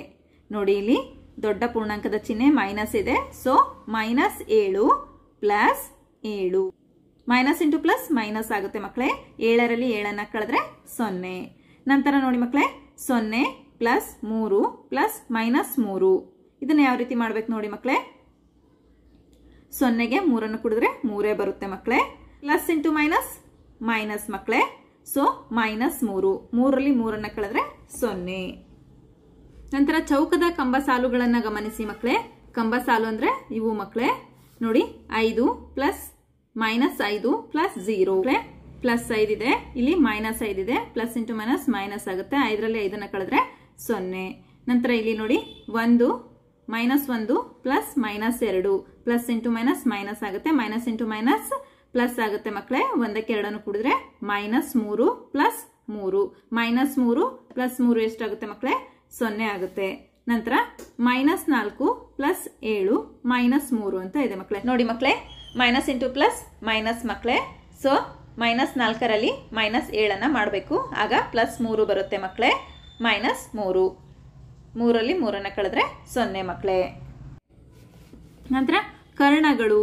ನೋಡಿ ಇಲ್ಲಿ ದೊಡ್ಡ ಪೂರ್ಣಾಂಕದ ಚಿಹ್ನೆ ಮೈನಸ್ ಇದೆ ಸೊ ಮೈನಸ್ ಏಳು ಪ್ಲಸ್ ಏಳು ಮೈನಸ್ ಇಂಟು ಪ್ಲಸ್ ಮೈನಸ್ ಆಗುತ್ತೆ ಮಕ್ಕಳೇ ಏಳರಲ್ಲಿ ಏಳನ್ನ ಕಳೆದ್ರೆ ಸೊನ್ನೆ ನಂತರ ನೋಡಿ ಮಕ್ಕಳೇ ಸೊನ್ನೆ ಪ್ಲಸ್ ಮೂರು ಪ್ಲಸ್ ಮೈನಸ್ ಮೂರು ಇದನ್ನು ಯಾವ ರೀತಿ ಮಾಡ್ಬೇಕು ನೋಡಿ ಮಕ್ಕಳೇ ಸೊನ್ನೆಗೆ ಮೂರನ್ನು ಕುಡಿದ್ರೆ ಮೂರೇ ಬರುತ್ತೆ ಮಕ್ಕಳೇ ಪ್ಲಸ್ ಇಂಟು ಮೈನಸ್ ಮೈನಸ್ ಮಕ್ಕಳೇ ಸೊ ಮೈನಸ್ ಮೂರು ಮೂರಲ್ಲಿ ಮೂರನ್ನ ಕಳೆದ್ರೆ ಸೊನ್ನೆ ನಂತರ ಚೌಕದ ಕಂಬ ಸಾಲುಗಳನ್ನ ಗಮನಿಸಿ ಮಕ್ಕಳೇ ಕಂಬ ಸಾಲು ಅಂದ್ರೆ ಇವು ಮಕ್ಕಳೇ ನೋಡಿ ಐದು ಪ್ಲಸ್ ಮೈನಸ್ ಐದು ಪ್ಲಸ್ ಜೀರೋ ಪ್ಲಸ್ ಇದೆ ಇಲ್ಲಿ ಮೈನಸ್ ಇದೆ ಪ್ಲಸ್ ಇಂಟು ಮೈನಸ್ ಮೈನಸ್ ಆಗುತ್ತೆ ಐದರಲ್ಲಿ ಐದನ್ನ ಕಳೆದ್ರೆ ಸೊನ್ನೆ ನಂತರ ಇಲ್ಲಿ ನೋಡಿ ಒಂದು ಮೈನಸ್ ಒಂದು ಪ್ಲಸ್ ಮೈನಸ್ ಎರಡು ಪ್ಲಸ್ ಇಂಟು ಮೈನಸ್ ಮೈನಸ್ ಆಗುತ್ತೆ ಮೈನಸ್ ಇಂಟು ಮೈನಸ್ ಪ್ಲಸ್ ಆಗುತ್ತೆ ಮಕ್ಕಳೇ ಒಂದಕ್ಕೆ ಎರಡನ್ನು ಕುಡಿದ್ರೆ ಮೈನಸ್ ಮೂರು ಪ್ಲಸ್ ಮೂರು ಮೈನಸ್ ಮೂರು ಪ್ಲಸ್ ಮೂರು ಎಷ್ಟಾಗುತ್ತೆ ಮಕ್ಕಳೇ ಸೊನ್ನೆ ಆಗುತ್ತೆ ನಂತರ ಮೈನಸ್ ನಾಲ್ಕು ಪ್ಲಸ್ ಏಳು ಮೈನಸ್ ಮೂರು ಅಂತ ಇದೆ ಮಕ್ಕಳೇ ನೋಡಿ ಮಕ್ಕಳೇ ಮೈನಸ್ ಇಂಟು ಪ್ಲಸ್ ಮೈನಸ್ ಮಕ್ಕಳೇ ಸೊ ಮೈನಸ್ ನಾಲ್ಕರಲ್ಲಿ ಮೈನಸ್ ಏಳನ್ನ ಮಾಡಬೇಕು ಆಗ ಪ್ಲಸ್ ಮೂರು ಬರುತ್ತೆ ಮಕ್ಕಳೇ ಮೈನಸ್ ಮೂರು ಮೂರಲ್ಲಿ ಮೂರನ್ನ ಕಳೆದ್ರೆ ಸೊನ್ನೆ ಮಕ್ಕಳೇ ನಂತರ ಕರ್ಣಗಳು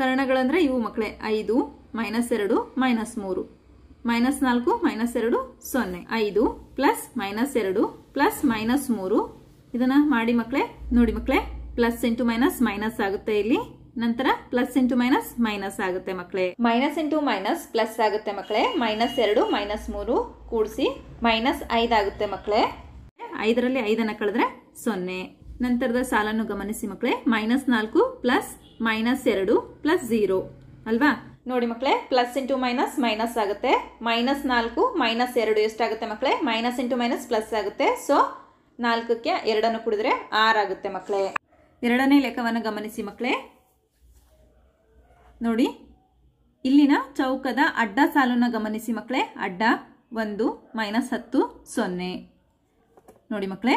ಕರ್ಣಗಳಂದ್ರೆ ಇವು ಮಕ್ಕಳೇ ಐದು ಮೈನಸ್ ಎರಡು ಮೈನಸ್ ಮೂರು ಮೈನಸ್ ನಾಲ್ಕು ಮೈನಸ್ ಎರಡು ಸೊನ್ನೆ ಐದು ಪ್ಲಸ್ ಮೈನಸ್ ಎರಡು ಪ್ಲಸ್ ಮೈನಸ್ ಮೂರು ಇದನ್ನ ಮಾಡಿ ಮಕ್ಕಳೇ ನೋಡಿ ಮಕ್ಕಳೇ ಪ್ಲಸ್ ಇಂಟು ಮೈನಸ್ ಮೈನಸ್ ಆಗುತ್ತೆ ಇಲ್ಲಿ ನಂತರ ಪ್ಲಸ್ ಇಂಟು ಮೈನಸ್ ಮೈನಸ್ ಆಗುತ್ತೆ ಮಕ್ಕಳೇ ಮೈನಸ್ ಇಂಟು ಮೈನಸ್ ಪ್ಲಸ್ ಆಗುತ್ತೆ ಮಕ್ಕಳೇ ಮೈನಸ್ ಎರಡು ಮೈನಸ್ ಮೂರು ಕೂಡಿಸಿ ಮೈನಸ್ ಐದಾಗುತ್ತೆ ಮಕ್ಕಳೇ ಐದರಲ್ಲಿ ಐದನ್ನು ಕಳೆದ್ರೆ ಸೊನ್ನೆ ನಂತರದ ಸಾಲನ್ನು ಗಮನಿಸಿ ಮಕ್ಕಳೇ ಮೈನಸ್ ನಾಲ್ಕು ಪ್ಲಸ್ ಮೈನಸ್ ಎರಡು ಪ್ಲಸ್ ಝೀರೋ ಅಲ್ವಾ ನೋಡಿ ಮಕ್ಕಳೇ ಪ್ಲಸ್ ಇಂಟು ಮೈನಸ್ ಮೈನಸ್ ಆಗುತ್ತೆ ಮೈನಸ್ ನಾಲ್ಕು ಮೈನಸ್ ಎರಡು ಎಷ್ಟಾಗುತ್ತೆ ಮಕ್ಕಳೇ ಮೈನಸ್ ಇಂಟು ಮೈನಸ್ ಪ್ಲಸ್ ಆಗುತ್ತೆ ಸೊ ನಾಲ್ಕಕ್ಕೆ ಎರಡನ್ನು ಕುಡಿದ್ರೆ ಆಗುತ್ತೆ ಮಕ್ಕಳೇ ಎರಡನೇ ಲೆಕ್ಕವನ್ನು ಗಮನಿಸಿ ಮಕ್ಕಳೇ ನೋಡಿ ಇಲ್ಲಿನ ಚೌಕದ ಅಡ್ಡ ಸಾಲನ್ನು ಗಮನಿಸಿ ಮಕ್ಕಳೇ ಅಡ್ಡ ಒಂದು ಮೈನಸ್ ಹತ್ತು ಸೊನ್ನೆ ನೋಡಿ ಮಕ್ಕಳೇ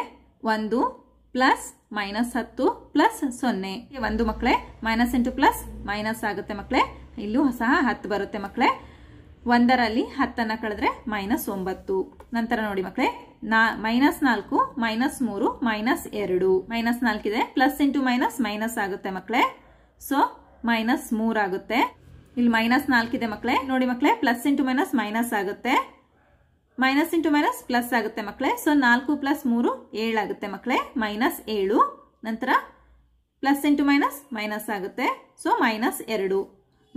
ಒಂದು ಪ್ಲಸ್ ಮೈನಸ್ ಹತ್ತು ಪ್ಲಸ್ ಸೊನ್ನೆ ಒಂದು ಮಕ್ಕಳೇ ಮೈನಸ್ ಎಂಟು ಪ್ಲಸ್ ಮೈನಸ್ ಆಗುತ್ತೆ ಮಕ್ಕಳೇ ಇಲ್ಲೂ ಸಹ ಹತ್ತು ಬರುತ್ತೆ ಮಕ್ಕಳೇ ಒಂದರಲ್ಲಿ ಹತ್ತನ್ನು ಕಳೆದ್ರೆ ಮೈನಸ್ ಒಂಬತ್ತು ನಂತರ ನೋಡಿ ಮಕ್ಕಳೇ ನಾ ಮೈನಸ್ ನಾಲ್ಕು ಮೈನಸ್ ಮೂರು ಮೈನಸ್ ಎರಡು ಮೈನಸ್ ನಾಲ್ಕಿದೆ ಪ್ಲಸ್ ಇಂಟು ಮೈನಸ್ ಮೈನಸ್ ಆಗುತ್ತೆ ಮಕ್ಕಳೇ ಸೊ ಮೈನಸ್ ಮೂರಾಗುತ್ತೆ ಇಲ್ಲಿ ಮೈನಸ್ ನಾಲ್ಕಿದೆ ಮಕ್ಕಳೇ ನೋಡಿ ಮಕ್ಕಳೇ ಪ್ಲಸ್ ಇಂಟು ಮೈನಸ್ ಮೈನಸ್ ಆಗುತ್ತೆ ಮೈನಸ್ ಇಂಟು ಮೈನಸ್ ಪ್ಲಸ್ ಆಗುತ್ತೆ ಮಕ್ಕಳೇ ಸೊ ನಾಲ್ಕು ಪ್ಲಸ್ ಮೂರು ಏಳು ಆಗುತ್ತೆ ಮಕ್ಕಳೇ ಮೈನಸ್ ಏಳು ನಂತರ ಪ್ಲಸ್ ಇಂಟು ಮೈನಸ್ ಮೈನಸ್ ಆಗುತ್ತೆ ಸೊ ಮೈನಸ್ ಎರಡು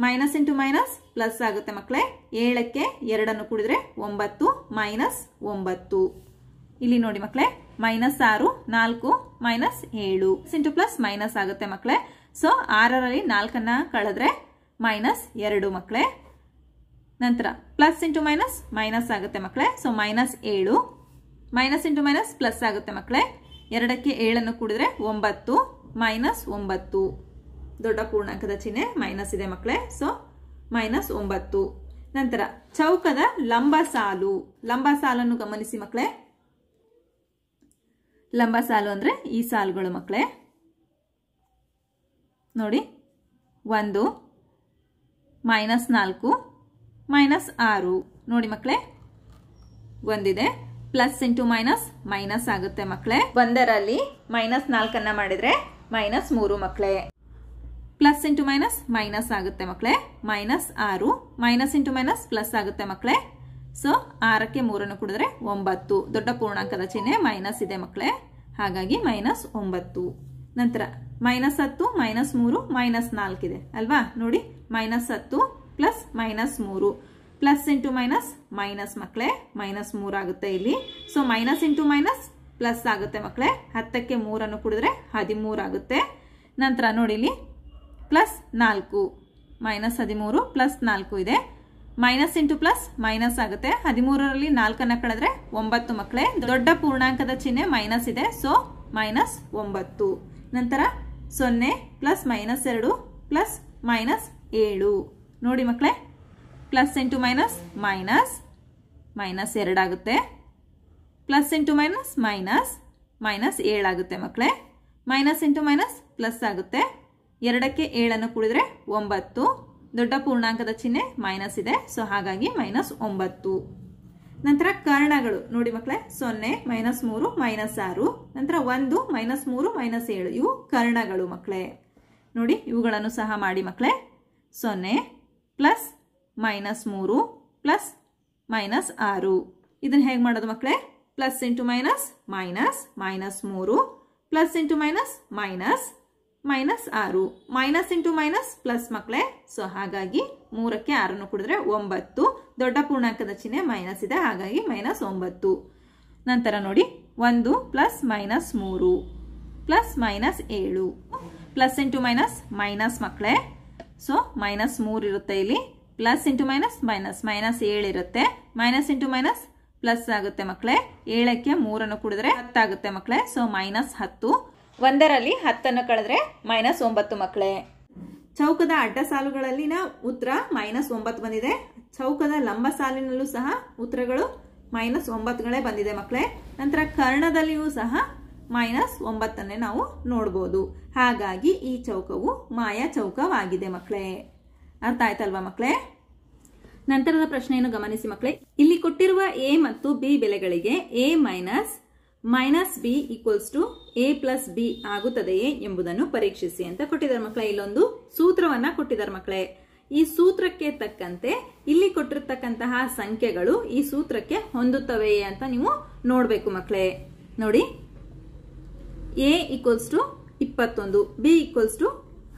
ಮೈನಸ್ ಇಂಟು ಮೈನಸ್ ಪ್ಲಸ್ ಆಗುತ್ತೆ ಮಕ್ಕಳೇ ಏಳಕ್ಕೆ ಎರಡನ್ನು ಕುಡಿದ್ರೆ ಒಂಬತ್ತು ಮೈನಸ್ ಒಂಬತ್ತು ಇಲ್ಲಿ ನೋಡಿ ಮಕ್ಕಳೇ ಮೈನಸ್ ಆರು ನಾಲ್ಕು ಮೈನಸ್ ಏಳು ಇಂಟು ಪ್ಲಸ್ ಮೈನಸ್ ಆಗುತ್ತೆ ಮಕ್ಕಳೇ ಸೊ ಆರರಲ್ಲಿ ನಾಲ್ಕನ್ನ ಕಳೆದ್ರೆ ಮೈನಸ್ ಎರಡು ಮಕ್ಕಳೇ ನಂತರ ಪ್ಲಸ್ ಇಂಟು ಮೈನಸ್ ಮೈನಸ್ ಆಗುತ್ತೆ ಮಕ್ಕಳೇ ಸೊ ಮೈನಸ್ ಏಳು ಮೈನಸ್ ಇಂಟು ಮೈನಸ್ ಪ್ಲಸ್ ಆಗುತ್ತೆ ಮಕ್ಕಳೇ ಎರಡಕ್ಕೆ ಏಳನ್ನು ಕುಡಿದ್ರೆ ಒಂಬತ್ತು ಮೈನಸ್ ಒಂಬತ್ತು ದೊಡ್ಡ ಪೂರ್ಣಾಂಕದ ಚಿಹ್ನೆ ಮೈನಸ್ ಇದೆ ಮಕ್ಕಳೇ ಸೊ ಮೈನಸ್ ಒಂಬತ್ತು ನಂತರ ಚೌಕದ ಲಂಬ ಸಾಲು ಲಂಬ ಸಾಲನ್ನು ಗಮನಿಸಿ ಮಕ್ಕಳೇ ಲಂಬ ಸಾಲು ಅಂದರೆ ಈ ಸಾಲುಗಳು ಮಕ್ಕಳೇ ನೋಡಿ ಒಂದು ಮೈನಸ್ ನಾಲ್ಕು ಮೈನಸ್ ಆರು ನೋಡಿ ಮಕ್ಕಳೇ ಒಂದಿದೆ ಪ್ಲಸ್ ಇಂಟು ಮೈನಸ್ ಮೈನಸ್ ಆಗುತ್ತೆ ಮಕ್ಕಳೇ ಒಂದರಲ್ಲಿ ಮೈನಸ್ ನಾಲ್ಕನ್ನ ಮಾಡಿದ್ರೆ ಮೈನಸ್ ಮೂರು ಮಕ್ಕಳೇ ಪ್ಲಸ್ ಇಂಟು ಮೈನಸ್ ಮೈನಸ್ ಆಗುತ್ತೆ ಮಕ್ಕಳೇ ಮೈನಸ್ ಆರು ಮೈನಸ್ ಇಂಟು ಮೈನಸ್ ಪ್ಲಸ್ ಆಗುತ್ತೆ ಮಕ್ಕಳೇ ಸೊ ಆರಕ್ಕೆ ಮೂರನ್ನು ಕುಡಿದ್ರೆ ಒಂಬತ್ತು ದೊಡ್ಡ ಪೂರ್ಣಾಂಕದ ಚಿಹ್ನೆ ಮೈನಸ್ ಇದೆ ಮಕ್ಕಳೇ ಹಾಗಾಗಿ ಮೈನಸ್ ಒಂಬತ್ತು ನಂತರ ಮೈನಸ್ ಹತ್ತು ಮೈನಸ್ ಮೂರು ಮೈನಸ್ ನಾಲ್ಕಿದೆ ಅಲ್ವಾ ನೋಡಿ ಮೈನಸ್ ಹತ್ತು ಪ್ಲಸ್ ಮೈನಸ್ ಮೂರು ಪ್ಲಸ್ ಇಂಟು ಮೈನಸ್ ಮೈನಸ್ ಮಕ್ಕಳೇ ಮೈನಸ್ ಮೂರಾಗುತ್ತೆ ಇಲ್ಲಿ so minus into minus plus ಆಗುತ್ತೆ ಮಕ್ಕಳೇ ಹತ್ತಕ್ಕೆ ಮೂರನ್ನು ಕುಡಿದ್ರೆ ಹದಿಮೂರಾಗುತ್ತೆ ನಂತರ ನೋಡಿ ಇಲ್ಲಿ ಪ್ಲಸ್ ನಾಲ್ಕು ಮೈನಸ್ ಹದಿಮೂರು ಪ್ಲಸ್ ನಾಲ್ಕು ಇದೆ ಮೈನಸ್ ಇಂಟು ಪ್ಲಸ್ ಮೈನಸ್ ಆಗುತ್ತೆ ಹದಿಮೂರರಲ್ಲಿ ನಾಲ್ಕನ್ನು ಕಳೆದ್ರೆ ಒಂಬತ್ತು ಮಕ್ಕಳೇ ದೊಡ್ಡ ಪೂರ್ಣಾಂಕದ ಚಿಹ್ನೆ ಮೈನಸ್ ಇದೆ ಸೊ ಮೈನಸ್ ಒಂಬತ್ತು ನಂತರ ಸೊನ್ನೆ ಪ್ಲಸ್ ಮೈನಸ್ ಎರಡು ಪ್ಲಸ್ ಮೈನಸ್ ಏಳು ನೋಡಿ ಮಕ್ಕಳೇ plus into minus minus minus ಎರಡಾಗುತ್ತೆ plus into minus minus minus ಏಳಾಗುತ್ತೆ ಮಕ್ಕಳೇ ಮೈನಸ್ ಇಂಟು ಮೈನಸ್ ಪ್ಲಸ್ ಆಗುತ್ತೆ ಎರಡಕ್ಕೆ ಏಳನ್ನು ಕೂಡಿದ್ರೆ ಒಂಬತ್ತು ದೊಡ್ಡ ಪೂರ್ಣಾಂಕದ ಚಿಹ್ನೆ ಮೈನಸ್ ಇದೆ ಸೊ ಹಾಗಾಗಿ ಮೈನಸ್ ಒಂಬತ್ತು ನಂತರ ಕರ್ಣಗಳು ನೋಡಿ ಮಕ್ಕಳೇ ಸೊನ್ನೆ ಮೈನಸ್ ಮೂರು ಮೈನಸ್ ಆರು ನಂತರ ಒಂದು ಮೈನಸ್ ಮೂರು ಮೈನಸ್ ಏಳು ಇವು ಕರ್ಣಗಳು ಮಕ್ಕಳೇ ನೋಡಿ ಇವುಗಳನ್ನು ಸಹ ಮಾಡಿ ಮಕ್ಕಳೇ ಸೊನ್ನೆ ಪ್ಲಸ್ ಮೈನಸ್ ಮೂರು ಪ್ಲಸ್ ಮೈನಸ್ ಆರು ಇದನ್ನು ಹೇಗೆ ಮಾಡೋದು ಮಕ್ಕಳೇ plus into minus minus minus ಮೂರು plus into minus minus minus ಆರು ಮೈನಸ್ ಇಂಟು ಮೈನಸ್ ಪ್ಲಸ್ ಮಕ್ಕಳೇ ಸೊ ಹಾಗಾಗಿ ಮೂರಕ್ಕೆ ಆರನ್ನು ಕುಡಿದ್ರೆ ಒಂಬತ್ತು ದೊಡ್ಡ ಪೂರ್ಣಾಂಕದ ಚಿಹ್ನೆ ಮೈನಸ್ ಇದೆ ಹಾಗಾಗಿ ಮೈನಸ್ ಒಂಬತ್ತು ನಂತರ ನೋಡಿ ಒಂದು ಪ್ಲಸ್ ಮೈನಸ್ ಮೂರು ಪ್ಲಸ್ ಮೈನಸ್ ಏಳು ಪ್ಲಸ್ ಇಂಟು ಮೈನಸ್ ಮೈನಸ್ ಮಕ್ಕಳೇ ಸೊ ಮೈನಸ್ ಮೂರು ಇರುತ್ತೆ ಇಲ್ಲಿ plus into minus minus minus ಏಳು ಇರುತ್ತೆ ಮೈನಸ್ ಇಂಟು ಮೈನಸ್ ಪ್ಲಸ್ ಆಗುತ್ತೆ ಮಕ್ಕಳೇ ಏಳಕ್ಕೆ ಮೂರನ್ನು ಕುಡಿದ್ರೆ ಹತ್ತಾಗುತ್ತೆ ಮಕ್ಕಳೇ ಸೊ ಮೈನಸ್ ಹತ್ತು ಒಂದರಲ್ಲಿ ಹತ್ತನ್ನು ಕಳೆದ್ರೆ ಮೈನಸ್ ಒಂಬತ್ತು ಮಕ್ಕಳೇ ಚೌಕದ ಅಡ್ಡ ಸಾಲುಗಳಲ್ಲಿನ ಉತ್ತರ ಮೈನಸ್ ಒಂಬತ್ತು ಬಂದಿದೆ ಚೌಕದ ಲಂಬ ಸಾಲಿನಲ್ಲೂ ಸಹ ಉತ್ತರಗಳು ಮೈನಸ್ ಒಂಬತ್ತುಗಳೇ ಬಂದಿದೆ ಮಕ್ಕಳೇ ನಂತರ ಕರ್ಣದಲ್ಲಿಯೂ ಸಹ ಮೈನಸ್ ಒಂಬತ್ತನ್ನೇ ನಾವು ನೋಡ್ಬೋದು ಹಾಗಾಗಿ ಈ ಚೌಕವು ಮಾಯಾ ಚೌಕವಾಗಿದೆ ಮಕ್ಕಳೇ ಅರ್ಥ ಆಯ್ತಲ್ವಾ ಮಕ್ಕಳೇ ನಂತರದ ಪ್ರಶ್ನೆಯನ್ನು ಗಮನಿಸಿ ಮಕ್ಕಳೇ ಇಲ್ಲಿ ಕೊಟ್ಟಿರುವ ಎ ಮತ್ತು ಬಿ ಬೆಲೆಗಳಿಗೆ A minus minus B equals to A plus B ಆಗುತ್ತದೆಯೇ ಎಂಬುದನ್ನು ಪರೀಕ್ಷಿಸಿ ಅಂತ ಕೊಟ್ಟಿದ್ದಾರೆ ಮಕ್ಕಳೇ ಇಲ್ಲೊಂದು ಸೂತ್ರವನ್ನ ಕೊಟ್ಟಿದ್ದಾರೆ ಮಕ್ಕಳೇ ಈ ಸೂತ್ರಕ್ಕೆ ತಕ್ಕಂತೆ ಇಲ್ಲಿ ಕೊಟ್ಟಿರ್ತಕ್ಕಂತಹ ಸಂಖ್ಯೆಗಳು ಈ ಸೂತ್ರಕ್ಕೆ ಹೊಂದುತ್ತವೆಯೇ ಅಂತ ನೀವು ನೋಡಬೇಕು ಮಕ್ಕಳೇ ನೋಡಿ ಎ ಈಕ್ವಲ್ಸ್ ಟು ಇಪ್ಪತ್ತೊಂದು ಬಿ ಈಕ್ವಲ್ಸ್ ಟು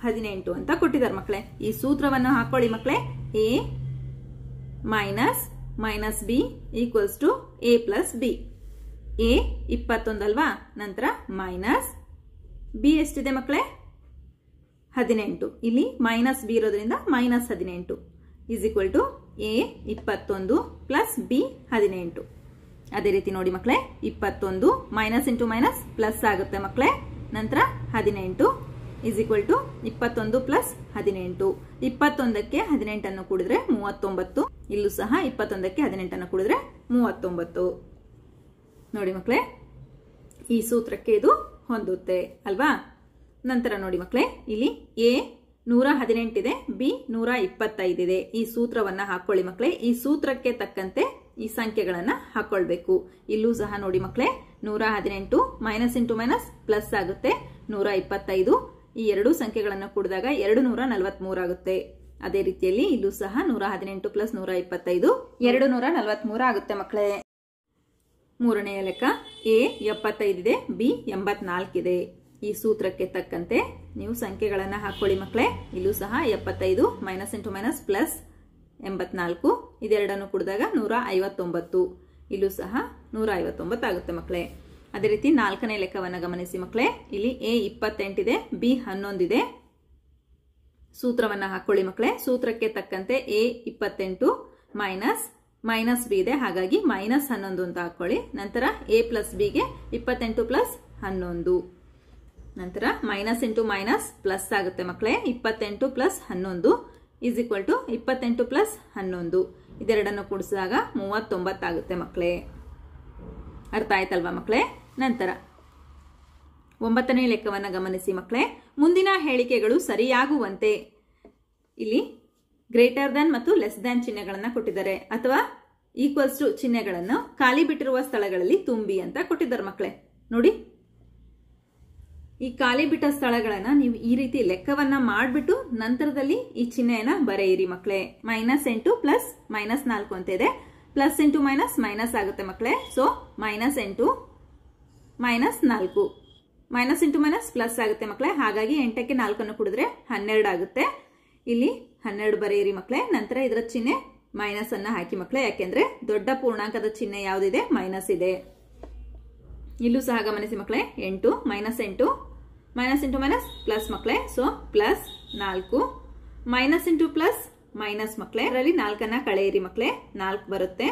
ಹದಿನೆಂಟು ಅಂತ ಕೊಟ್ಟಿದ್ದಾರೆ ಮಕ್ಕಳೇ ಈ ಸೂತ್ರವನ್ನು ಹಾಕೊಳ್ಳಿ ಮಕ್ಕಳೇ A minus minus B equals to A plus B A ಅಲ್ವಾ ನಂತರ ಮೈನಸ್ ಬಿ ಎಷ್ಟಿದೆ ಮಕ್ಕಳೇ ಹದಿನೆಂಟು ಇಲ್ಲಿ ಮೈನಸ್ ಬಿ ಇರೋದ್ರಿಂದ ಮೈನಸ್ ಹದಿನೆಂಟು ಈಸ್ ಈಕ್ವಲ್ ಟು ಎ ಇಪ್ಪತ್ತೊಂದು ಪ್ಲಸ್ ಬಿ ಹದಿನೆಂಟು ಅದೇ ರೀತಿ ನೋಡಿ ಮಕ್ಕಳೇ ಇಪ್ಪತ್ತೊಂದು ಮೈನಸ್ ಇಂಟು ಮೈನಸ್ ಪ್ಲಸ್ ಆಗುತ್ತೆ ಮಕ್ಕಳೇ ನಂತರ ಹದಿನೆಂಟು ಇಸ್ ಈಕ್ವಲ್ ಟು ಇಪ್ಪತ್ತೊಂದು ಪ್ಲಸ್ ಹದಿನೆಂಟು ಇಪ್ಪತ್ತೊಂದಕ್ಕೆ ಹದಿನೆಂಟನ್ನು ಕೂಡಿದ್ರೆ ಮೂವತ್ತೊಂಬತ್ತು ಇಲ್ಲೂ ಸಹ ಇಪ್ಪತ್ತೊಂದಕ್ಕೆ ಹದಿನೆಂಟನ್ನು ಕೂಡಿದ್ರೆ ಮೂವತ್ತೊಂಬತ್ತು ನೋಡಿ ಮಕ್ಕಳೇ ಈ ಸೂತ್ರಕ್ಕೆ ಇದು ಹೊಂದುತ್ತೆ ಅಲ್ವಾ ನಂತರ ನೋಡಿ ಮಕ್ಕಳೇ ಇಲ್ಲಿ ಎ ನೂರ ಹದಿನೆಂಟಿದೆ ಬಿ ನೂರ ಇಪ್ಪತ್ತೈದಿದೆ ಈ ಸೂತ್ರವನ್ನ ಹಾಕೊಳ್ಳಿ ಮಕ್ಕಳೇ ಈ ಸೂತ್ರಕ್ಕೆ ತಕ್ಕಂತೆ ಈ ಸಂಖ್ಯೆಗಳನ್ನು ಹಾಕೊಳ್ಬೇಕು ಇಲ್ಲೂ ಸಹ ನೋಡಿ ಮಕ್ಕಳೇ ನೂರ ಹದಿನೆಂಟು ಮೈನಸ್ ಇಂಟು ಮೈನಸ್ ಪ್ಲಸ್ ಆಗುತ್ತೆ ನೂರ ಇಪ್ಪತ್ತೈದು ಈ ಎರಡು ಸಂಖ್ಯೆಗಳನ್ನು ಕೂಡಿದಾಗ ಎರಡು ನೂರ ನಲವತ್ತ್ ಆಗುತ್ತೆ ಅದೇ ರೀತಿಯಲ್ಲಿ ಇಲ್ಲೂ ಸಹ ನೂರ ಹದಿನೆಂಟು ಪ್ಲಸ್ ನೂರ ಇಪ್ಪತ್ತೈದು ಎರಡು ನೂರ ನಲವತ್ಮೂರ ಆಗುತ್ತೆ ಮಕ್ಕಳೇ ಮೂರನೆಯ ಲೆಕ್ಕ ಎ ಎಪ್ಪತ್ತೈದಿದೆ ಬಿ ಎಂಬತ್ನಾಲ್ಕಿದೆ ಈ ಸೂತ್ರಕ್ಕೆ ತಕ್ಕಂತೆ ನೀವು ಸಂಖ್ಯೆಗಳನ್ನು ಹಾಕೊಳ್ಳಿ ಮಕ್ಕಳೇ ಇಲ್ಲೂ ಸಹ ಎಪ್ಪತ್ತೈದು ಮೈನಸ್ ಇಂಟು ಮೈನಸ್ ಪ್ಲಸ್ ಎಂಬತ್ನಾಲ್ಕು ಇದೆರಡನ್ನು ಕುಡಿದಾಗ ನೂರ ಐವತ್ತೊಂಬತ್ತು ಇಲ್ಲೂ ಸಹ ನೂರ ಐವತ್ತೊಂಬತ್ತು ಆಗುತ್ತೆ ಮಕ್ಕಳೇ ಅದೇ ರೀತಿ ನಾಲ್ಕನೇ ಲೆಕ್ಕವನ್ನು ಗಮನಿಸಿ ಮಕ್ಕಳೇ ಇಲ್ಲಿ ಎ ಇಪ್ಪತ್ತೆಂಟಿದೆ ಬಿ ಹನ್ನೊಂದಿದೆ ಸೂತ್ರವನ್ನು ಹಾಕೊಳ್ಳಿ ಮಕ್ಕಳೇ ಸೂತ್ರಕ್ಕೆ ತಕ್ಕಂತೆ ಎ ಇಪ್ಪತ್ತೆಂಟು ಮೈನಸ್ ಮೈನಸ್ ಬಿ ಇದೆ ಹಾಗಾಗಿ ಮೈನಸ್ ಹನ್ನೊಂದು ಅಂತ ಹಾಕೊಳ್ಳಿ ನಂತರ ಎ ಪ್ಲಸ್ ಬಿಗೆ ಇಪ್ಪತ್ತೆಂಟು ಪ್ಲಸ್ ಹನ್ನೊಂದು ನಂತರ ಮೈನಸ್ ಇಂಟು ಮೈನಸ್ ಪ್ಲಸ್ ಆಗುತ್ತೆ ಮಕ್ಕಳೇ ಇಪ್ಪತ್ತೆಂಟು ಪ್ಲಸ್ ಹನ್ನೊಂದು ಈಸ್ ಈಕ್ವಲ್ ಟು ಇಪ್ಪತ್ತೆಂಟು ಪ್ಲಸ್ ಹನ್ನೊಂದು ಇದೆರಡನ್ನು ಕೂಡಿಸಿದಾಗ ಮೂವತ್ತೊಂಬತ್ತಾಗುತ್ತೆ ಮಕ್ಕಳೇ ಅರ್ಥ ಆಯ್ತಲ್ವಾ ಮಕ್ಕಳೇ ನಂತರ ಒಂಬತ್ತನೇ ಲೆಕ್ಕವನ್ನು ಗಮನಿಸಿ ಮಕ್ಕಳೇ ಮುಂದಿನ ಹೇಳಿಕೆಗಳು ಸರಿಯಾಗುವಂತೆ ಇಲ್ಲಿ ಗ್ರೇಟರ್ ದನ್ ಮತ್ತು ಲೆಸ್ ದ್ಯಾನ್ ಚಿಹ್ನೆಗಳನ್ನು ಕೊಟ್ಟಿದ್ದಾರೆ ಅಥವಾ ಈಕ್ವಲ್ಸ್ ಟು ಚಿಹ್ನೆಗಳನ್ನು ಖಾಲಿ ಬಿಟ್ಟಿರುವ ಸ್ಥಳಗಳಲ್ಲಿ ತುಂಬಿ ಅಂತ ಕೊಟ್ಟಿದ್ದಾರೆ ಮಕ್ಕಳೇ ನೋಡಿ ಈ ಖಾಲಿ ಬಿಟ್ಟ ಸ್ಥಳಗಳನ್ನ ನೀವು ಈ ರೀತಿ ಲೆಕ್ಕವನ್ನ ಮಾಡಿಬಿಟ್ಟು ನಂತರದಲ್ಲಿ ಈ ಚಿಹ್ನೆಯನ್ನ ಬರೆಯಿರಿ ಮಕ್ಕಳೇ ಮೈನಸ್ ಎಂಟು ಪ್ಲಸ್ ಮೈನಸ್ ನಾಲ್ಕು ಅಂತ ಇದೆ ಪ್ಲಸ್ ಎಂಟು ಮೈನಸ್ ಮೈನಸ್ ಆಗುತ್ತೆ ಮಕ್ಕಳೇ ಸೊ ಮೈನಸ್ ಎಂಟು ಮೈನಸ್ ನಾಲ್ಕು ಮೈನಸ್ ಎಂಟು ಮೈನಸ್ ಪ್ಲಸ್ ಆಗುತ್ತೆ ಮಕ್ಕಳೇ ಹಾಗಾಗಿ ಎಂಟಕ್ಕೆ ನಾಲ್ಕನ್ನು ಕುಡಿದ್ರೆ ಹನ್ನೆರಡು ಆಗುತ್ತೆ ಇಲ್ಲಿ ಹನ್ನೆರಡು ಬರೆಯಿರಿ ಮಕ್ಕಳೇ ನಂತರ ಇದರ ಚಿಹ್ನೆ ಮೈನಸ್ ಅನ್ನ ಹಾಕಿ ಮಕ್ಕಳೇ ಯಾಕೆಂದ್ರೆ ದೊಡ್ಡ ಪೂರ್ಣಾಂಕದ ಚಿಹ್ನೆ ಯಾವುದಿದೆ ಮೈನಸ್ ಇದೆ ಇಲ್ಲೂ ಸಹ ಗಮನಿಸಿ ಮಕ್ಕಳೇ ಎಂಟು ಮೈನಸ್ ಎಂಟು ಮೈನಸ್ ಇಂಟು ಮೈನಸ್ ಪ್ಲಸ್ ಮಕ್ಕಳೇ ಸೊ ಪ್ಲಸ್ ನಾಲ್ಕು ಮೈನಸ್ ಇಂಟು ಪ್ಲಸ್ ಮೈನಸ್ ಮಕ್ಕಳೇ ಅದರಲ್ಲಿ ನಾಲ್ಕನ್ನ ಕಳೆಯಿರಿ ಮಕ್ಕಳೇ ನಾಲ್ಕು ಬರುತ್ತೆ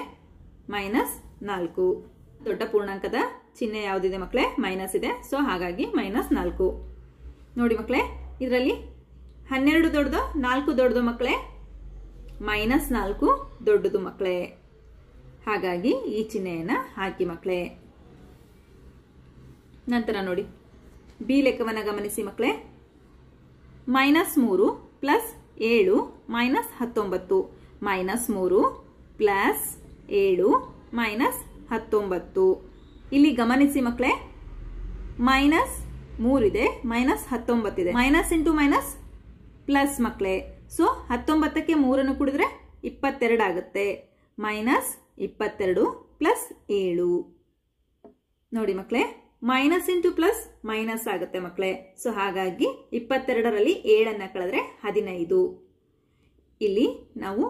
ಮೈನಸ್ ನಾಲ್ಕು ದೊಡ್ಡ ಪೂರ್ಣಾಂಕದ ಚಿಹ್ನೆ ಯಾವುದಿದೆ ಮಕ್ಕಳೇ ಮೈನಸ್ ಇದೆ ಸೊ ಹಾಗಾಗಿ ಮೈನಸ್ ನಾಲ್ಕು ನೋಡಿ ಮಕ್ಕಳೇ ಇದರಲ್ಲಿ ಹನ್ನೆರಡು ದೊಡ್ಡದು ನಾಲ್ಕು ದೊಡ್ಡದು ಮಕ್ಕಳೇ ಮೈನಸ್ ನಾಲ್ಕು ದೊಡ್ಡದು ಮಕ್ಕಳೇ ಹಾಗಾಗಿ ಈ ಚಿಹ್ನೆಯನ್ನು ಹಾಕಿ ಮಕ್ಕಳೇ ನಂತರ ನೋಡಿ ಬಿ ಲೆಕ್ಕವನ್ನು ಗಮನಿಸಿ ಮಕ್ಕಳೇ ಮೈನಸ್ ಮೂರು ಪ್ಲಸ್ ಏಳು ಮೈನಸ್ ಹತ್ತೊಂಬತ್ತು ಮೈನಸ್ ಮೂರು ಪ್ಲಸ್ ಏಳು ಮೈನಸ್ ಹತ್ತೊಂಬತ್ತು ಇಲ್ಲಿ ಗಮನಿಸಿ ಮಕ್ಕಳೇ ಮೈನಸ್ ಮೂರಿದೆ ಮೈನಸ್ ಹತ್ತೊಂಬತ್ತಿದೆ ಮೈನಸ್ ಇಂಟು ಮೈನಸ್ ಪ್ಲಸ್ ಮಕ್ಕಳೇ ಸೊ ಹತ್ತೊಂಬತ್ತಕ್ಕೆ ಮೂರನ್ನು ಕುಡಿದ್ರೆ ಇಪ್ಪತ್ತೆರಡು ಆಗುತ್ತೆ ಮೈನಸ್ ಇಪ್ಪತ್ತೆರಡು ಪ್ಲಸ್ ಏಳು ನೋಡಿ ಮಕ್ಕಳೇ ಮೈನಸ್ ಇಂಟು ಪ್ಲಸ್ ಮೈನಸ್ ಆಗುತ್ತೆ ಮಕ್ಕಳೇ ಸೊ ಹಾಗಾಗಿ ಇಪ್ಪತ್ತೆರಡರಲ್ಲಿ ಏಳನ್ನ ಕಳೆದ್ರೆ ಹದಿನೈದು ಇಲ್ಲಿ ನಾವು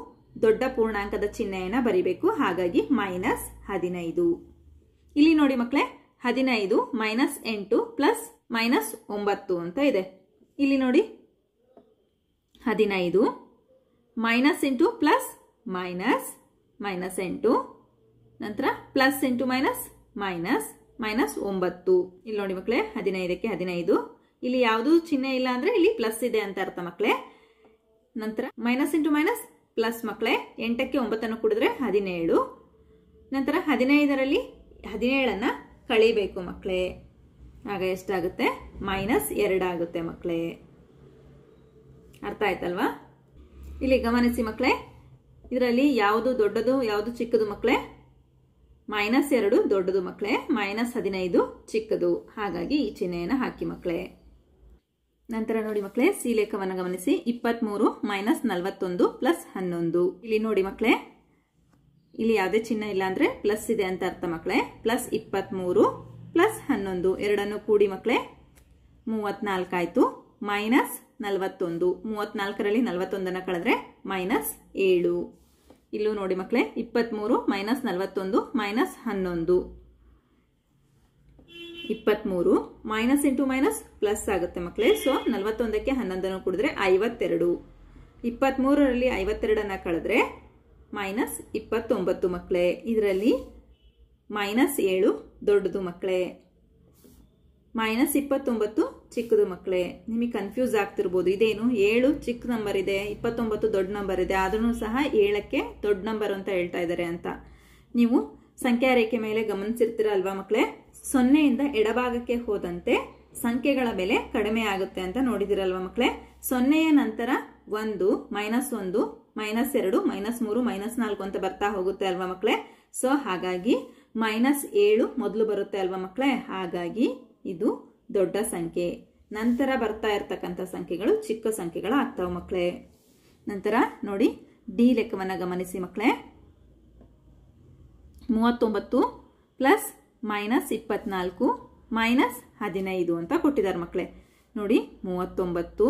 ದೊಡ್ಡ ಪೂರ್ಣಾಂಕದ ಚಿಹ್ನೆಯನ್ನು ಬರಿಬೇಕು ಹಾಗಾಗಿ ಮೈನಸ್ ಹದಿನೈದು ಇಲ್ಲಿ ನೋಡಿ ಮಕ್ಕಳೇ ಹದಿನೈದು ಮೈನಸ್ ಎಂಟು ಪ್ಲಸ್ ಮೈನಸ್ ಒಂಬತ್ತು ಅಂತ ಇದೆ ಇಲ್ಲಿ ನೋಡಿ ಹದಿನೈದು minus into plus minus minus ಎಂಟು ನಂತರ plus into minus minus minus ಒಂಬತ್ತು ಇಲ್ಲಿ ನೋಡಿ ಮಕ್ಕಳೇ ಹದಿನೈದಕ್ಕೆ ಹದಿನೈದು ಇಲ್ಲಿ ಯಾವುದು ಚಿಹ್ನೆ ಇಲ್ಲ ಅಂದ್ರೆ ಇಲ್ಲಿ ಪ್ಲಸ್ ಇದೆ ಅಂತ ಅರ್ಥ ಮಕ್ಕಳೇ ನಂತರ ಮೈನಸ್ ಇಂಟು ಮೈನಸ್ ಪ್ಲಸ್ ಮಕ್ಕಳೇ ಎಂಟಕ್ಕೆ ಒಂಬತ್ತನ್ನು ಕುಡಿದ್ರೆ ಹದಿನೇಳು ನಂತರ ಹದಿನೈದರಲ್ಲಿ ಹದಿನೇಳನ್ನು ಕಳೀಬೇಕು ಮಕ್ಕಳೇ ಆಗ ಎಷ್ಟಾಗುತ್ತೆ ಮೈನಸ್ ಎರಡಾಗುತ್ತೆ ಮಕ್ಕಳೇ ಅರ್ಥ ಆಯ್ತಲ್ವಾ ಇಲ್ಲಿ ಗಮನಿಸಿ ಮಕ್ಕಳೇ ಇದರಲ್ಲಿ ಯಾವುದು ದೊಡ್ಡದು ಯಾವುದು ಚಿಕ್ಕದು ಮಕ್ಕಳೇ ಮೈನಸ್ ಎರಡು ದೊಡ್ಡದು ಮಕ್ಕಳೇ ಮೈನಸ್ ಹದಿನೈದು ಚಿಕ್ಕದು ಹಾಗಾಗಿ ಈ ಚಿಹ್ನೆಯನ್ನು ಹಾಕಿ ಮಕ್ಕಳೇ ನಂತರ ನೋಡಿ ಮಕ್ಕಳೇ ಸಿ ಲೇಖವನ್ನು ಗಮನಿಸಿ ಇಪ್ಪತ್ತ್ಮೂರು ಮೈನಸ್ ನಲವತ್ತೊಂದು ಪ್ಲಸ್ ಹನ್ನೊಂದು ಇಲ್ಲಿ ನೋಡಿ ಮಕ್ಕಳೇ ಇಲ್ಲಿ ಯಾವುದೇ ಚಿಹ್ನ ಇಲ್ಲ ಅಂದರೆ ಪ್ಲಸ್ ಇದೆ ಅಂತ ಅರ್ಥ ಮಕ್ಕಳೇ ಪ್ಲಸ್ ಇಪ್ಪತ್ತ್ಮೂರು ಪ್ಲಸ್ ಹನ್ನೊಂದು ಎರಡನ್ನು ಕೂಡಿ ಮಕ್ಕಳೇ ಮೂವತ್ನಾಲ್ಕಾಯಿತು ಮೈನಸ್ ನಲವತ್ತೊಂದು ಮೂವತ್ನಾಲ್ಕರಲ್ಲಿ ನಲವತ್ತೊಂದನ್ನು ಕಳೆದ್ರೆ ಮೈನಸ್ ಏಳು ಇಲ್ಲೂ ನೋಡಿ ಮಕ್ಕಳೇ ಇಪ್ಪತ್ತ್ಮೂರು ಮೈನಸ್ ನಲವತ್ತೊಂದು ಮೈನಸ್ ಹನ್ನೊಂದು ಇಪ್ಪತ್ತ್ಮೂರು ಮೈನಸ್ ಇಂಟು ಮೈನಸ್ ಪ್ಲಸ್ ಆಗುತ್ತೆ ಮಕ್ಕಳೇ ಸೊ ನಲವತ್ತೊಂದಕ್ಕೆ ಹನ್ನೊಂದನ್ನು ಕುಡಿದ್ರೆ ಐವತ್ತೆರಡು ಇಪ್ಪತ್ತ್ಮೂರರಲ್ಲಿ ಐವತ್ತೆರಡನ್ನು ಕಳೆದ್ರೆ ಮೈನಸ್ ಇಪ್ಪತ್ತೊಂಬತ್ತು ಮಕ್ಕಳೇ ಇದರಲ್ಲಿ ಮೈನಸ್ ಏಳು ದೊಡ್ಡದು ಮಕ್ಕಳೇ ಮೈನಸ್ ಇಪ್ಪತ್ತೊಂಬತ್ತು ಚಿಕ್ಕದು ಮಕ್ಕಳೇ ನಿಮಗೆ ಕನ್ಫ್ಯೂಸ್ ಆಗ್ತಿರ್ಬೋದು ಇದೇನು ಏಳು ಚಿಕ್ಕ ನಂಬರ್ ಇದೆ ಇಪ್ಪತ್ತೊಂಬತ್ತು ದೊಡ್ಡ ನಂಬರ್ ಇದೆ ಆದ್ರೂ ಸಹ ಏಳಕ್ಕೆ ದೊಡ್ಡ ನಂಬರ್ ಅಂತ ಹೇಳ್ತಾ ಇದ್ದಾರೆ ಅಂತ ನೀವು ಸಂಖ್ಯಾ ರೇಖೆ ಮೇಲೆ ಗಮನಿಸಿರ್ತೀರ ಅಲ್ವಾ ಮಕ್ಕಳೇ ಸೊನ್ನೆಯಿಂದ ಎಡಭಾಗಕ್ಕೆ ಹೋದಂತೆ ಸಂಖ್ಯೆಗಳ ಬೆಲೆ ಕಡಿಮೆ ಆಗುತ್ತೆ ಅಂತ ನೋಡಿದಿರಲ್ವಾ ಮಕ್ಕಳೇ ಸೊನ್ನೆಯ ನಂತರ ಒಂದು ಮೈನಸ್ ಒಂದು ಮೈನಸ್ ಎರಡು ಮೈನಸ್ ಮೂರು ಮೈನಸ್ ನಾಲ್ಕು ಅಂತ ಬರ್ತಾ ಹೋಗುತ್ತೆ ಅಲ್ವಾ ಮಕ್ಕಳೇ ಸೊ ಹಾಗಾಗಿ ಮೈನಸ್ ಏಳು ಮೊದಲು ಬರುತ್ತೆ ಅಲ್ವಾ ಮಕ್ಕಳೇ ಹಾಗಾಗಿ ಇದು ದೊಡ್ಡ ಸಂಖ್ಯೆ ನಂತರ ಬರ್ತಾ ಇರ್ತಕ್ಕಂಥ ಸಂಖ್ಯೆಗಳು ಚಿಕ್ಕ ಸಂಖ್ಯೆಗಳು ಆಗ್ತಾವ ಮಕ್ಕಳೇ ನಂತರ ನೋಡಿ ಡಿ ಲೆಕ್ಕವನ್ನು ಗಮನಿಸಿ ಮಕ್ಕಳೇ ಮೂವತ್ತೊಂಬತ್ತು ಪ್ಲಸ್ ಮೈನಸ್ ಇಪ್ಪತ್ನಾಲ್ಕು ಮೈನಸ್ ಹದಿನೈದು ಅಂತ ಕೊಟ್ಟಿದ್ದಾರೆ ಮಕ್ಕಳೇ ನೋಡಿ ಮೂವತ್ತೊಂಬತ್ತು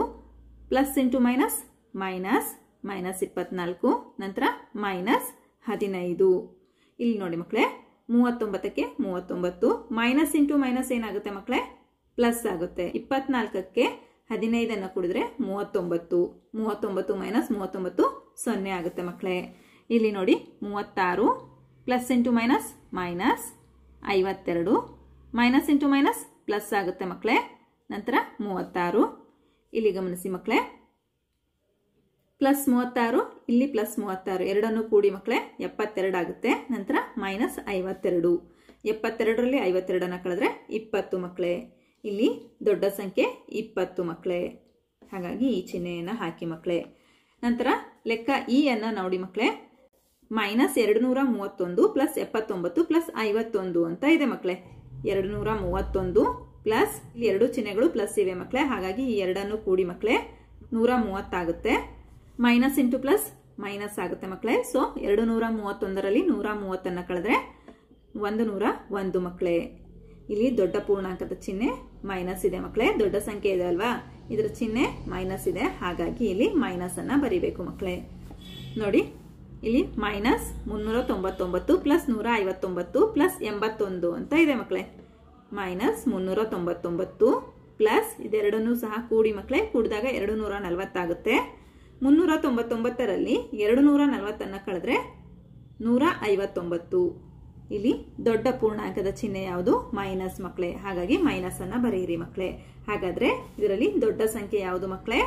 plus into minus minus minus ಇಪ್ಪತ್ನಾಲ್ಕು ನಂತರ ಮೈನಸ್ ಹದಿನೈದು ಇಲ್ಲಿ ನೋಡಿ ಮಕ್ಕಳೇ ಮೂವತ್ತೊಂಬತ್ತಕ್ಕೆ ಮೂವತ್ತೊಂಬತ್ತು ಮೈನಸ್ ಇಂಟು ಮೈನಸ್ ಏನಾಗುತ್ತೆ ಮಕ್ಕಳೇ ಪ್ಲಸ್ ಆಗುತ್ತೆ ಇಪ್ಪತ್ನಾಲ್ಕಕ್ಕೆ ಹದಿನೈದನ್ನು ಕುಡಿದ್ರೆ ಮೂವತ್ತೊಂಬತ್ತು ಮೂವತ್ತೊಂಬತ್ತು ಮೈನಸ್ ಮೂವತ್ತೊಂಬತ್ತು ಸೊನ್ನೆ ಆಗುತ್ತೆ ಮಕ್ಕಳೇ ಇಲ್ಲಿ ನೋಡಿ ಮೂವತ್ತಾರು ಪ್ಲಸ್ ಇಂಟು ಮೈನಸ್ ಮೈನಸ್ ಐವತ್ತೆರಡು ಮೈನಸ್ ಇಂಟು ಮೈನಸ್ ಪ್ಲಸ್ ಆಗುತ್ತೆ ಮಕ್ಕಳೇ ನಂತರ ಮೂವತ್ತಾರು ಇಲ್ಲಿ ಗಮನಿಸಿ ಮಕ್ಕಳೇ ಪ್ಲಸ್ ಮೂವತ್ತಾರು ಇಲ್ಲಿ ಪ್ಲಸ್ ಮೂವತ್ತಾರು ಎರಡನ್ನು ಕೂಡಿ ಮಕ್ಕಳೇ ಎಪ್ಪತ್ತೆರಡು ಆಗುತ್ತೆ ನಂತರ ಮೈನಸ್ ಐವತ್ತೆರಡು ಎಪ್ಪತ್ತೆರಡರಲ್ಲಿ ಐವತ್ತೆರಡನ್ನು ಕಳೆದ್ರೆ ಇಪ್ಪತ್ತು ಮಕ್ಕಳೇ ಇಲ್ಲಿ ದೊಡ್ಡ ಸಂಖ್ಯೆ ಇಪ್ಪತ್ತು ಮಕ್ಕಳೇ ಹಾಗಾಗಿ ಈ ಚಿಹ್ನೆಯನ್ನು ಹಾಕಿ ಮಕ್ಕಳೇ ನಂತರ ಲೆಕ್ಕ ಇ e ಅನ್ನು ನೋಡಿ ಮಕ್ಕಳೇ ಮೈನಸ್ ಎರಡು ನೂರ ಮೂವತ್ತೊಂದು ಪ್ಲಸ್ ಎಪ್ಪತ್ತೊಂಬತ್ತು ಪ್ಲಸ್ ಐವತ್ತೊಂದು ಅಂತ ಇದೆ ಮಕ್ಕಳೇ ಎರಡು ನೂರ ಮೂವತ್ತೊಂದು ಪ್ಲಸ್ ಇಲ್ಲಿ ಎರಡು ಚಿಹ್ನೆಗಳು ಪ್ಲಸ್ ಇವೆ ಮಕ್ಕಳೇ ಹಾಗಾಗಿ ಈ ಎರಡನ್ನು ಕೂಡಿ ಮಕ್ಕಳೇ ನೂರ ಮೂವತ್ತಾಗುತ್ತೆ ಮೈನಸ್ ಇಂಟು ಪ್ಲಸ್ ಮೈನಸ್ ಆಗುತ್ತೆ ಮಕ್ಕಳೇ ಸೊ ಎರಡು ನೂರ ಮೂವತ್ತೊಂದರಲ್ಲಿ ನೂರ ಮೂವತ್ತನ್ನು ಕಳೆದ್ರೆ ಒಂದು ನೂರ ಒಂದು ಮಕ್ಕಳೇ ಇಲ್ಲಿ ದೊಡ್ಡ ಪೂರ್ಣಾಂಕದ ಚಿಹ್ನೆ ಮೈನಸ್ ಇದೆ ಮಕ್ಕಳೇ ದೊಡ್ಡ ಸಂಖ್ಯೆ ಇದೆ ಅಲ್ವಾ ಇದರ ಚಿಹ್ನೆ ಮೈನಸ್ ಇದೆ ಹಾಗಾಗಿ ಇಲ್ಲಿ ಮೈನಸ್ ಅನ್ನ ಬರಿಬೇಕು ಮಕ್ಕಳೇ ನೋಡಿ ಇಲ್ಲಿ ಮೈನಸ್ ಮುನ್ನೂರ ತೊಂಬತ್ತೊಂಬತ್ತು ಪ್ಲಸ್ ನೂರ ಐವತ್ತೊಂಬತ್ತು ಪ್ಲಸ್ ಎಂಬತ್ತೊಂದು ಅಂತ ಇದೆ ಮಕ್ಕಳೇ ಮೈನಸ್ ಮುನ್ನೂರ ತೊಂಬತ್ತೊಂಬತ್ತು ಪ್ಲಸ್ ಇದೆರಡನ್ನೂ ಸಹ ಕೂಡಿ ಮಕ್ಕಳೇ ಕೂಡಿದಾಗ ಎರಡು ನೂರ ನಲವತ್ತಾಗುತ್ತೆ ಮುನ್ನೂರ ತೊಂಬತ್ತೊಂಬತ್ತರಲ್ಲಿ ಎರಡು ನೂರ ನಲವತ್ತನ್ನು ಕಳೆದ್ರೆ ನೂರ ಐವತ್ತೊಂಬತ್ತು ಇಲ್ಲಿ ದೊಡ್ಡ ಪೂರ್ಣಾಂಕದ ಚಿಹ್ನೆ ಯಾವುದು ಮೈನಸ್ ಮಕ್ಕಳೇ ಹಾಗಾಗಿ ಮೈನಸ್ ಅನ್ನ ಬರೆಯಿರಿ ಮಕ್ಕಳೇ ಹಾಗಾದ್ರೆ ಇದರಲ್ಲಿ ದೊಡ್ಡ ಸಂಖ್ಯೆ ಯಾವುದು ಮಕ್ಕಳೇ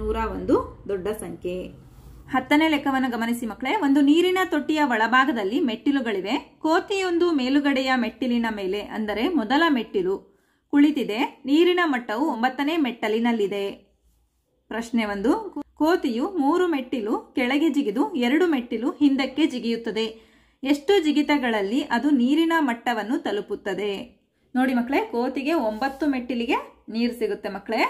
ನೂರ ಒಂದು ದೊಡ್ಡ ಸಂಖ್ಯೆ ಹತ್ತನೇ ಲೆಕ್ಕವನ್ನು ಗಮನಿಸಿ ಮಕ್ಕಳೇ ಒಂದು ನೀರಿನ ತೊಟ್ಟಿಯ ಒಳಭಾಗದಲ್ಲಿ ಮೆಟ್ಟಿಲುಗಳಿವೆ ಕೋತಿಯೊಂದು ಮೇಲುಗಡೆಯ ಮೆಟ್ಟಿಲಿನ ಮೇಲೆ ಅಂದರೆ ಮೊದಲ ಮೆಟ್ಟಿಲು ಕುಳಿತಿದೆ ನೀರಿನ ಮಟ್ಟವು ಒಂಬತ್ತನೇ ಮೆಟ್ಟಲಿನಲ್ಲಿದೆ ಪ್ರಶ್ನೆ ಒಂದು ಕೋತಿಯು ಮೂರು ಮೆಟ್ಟಿಲು ಕೆಳಗೆ ಜಿಗಿದು ಎರಡು ಮೆಟ್ಟಿಲು ಹಿಂದಕ್ಕೆ ಜಿಗಿಯುತ್ತದೆ ಎಷ್ಟು ಜಿಗಿತಗಳಲ್ಲಿ ಅದು ನೀರಿನ ಮಟ್ಟವನ್ನು ತಲುಪುತ್ತದೆ ನೋಡಿ ಮಕ್ಕಳೇ ಕೋತಿಗೆ ಒಂಬತ್ತು ಮೆಟ್ಟಿಲಿಗೆ ನೀರು ಸಿಗುತ್ತೆ ಮಕ್ಕಳೇ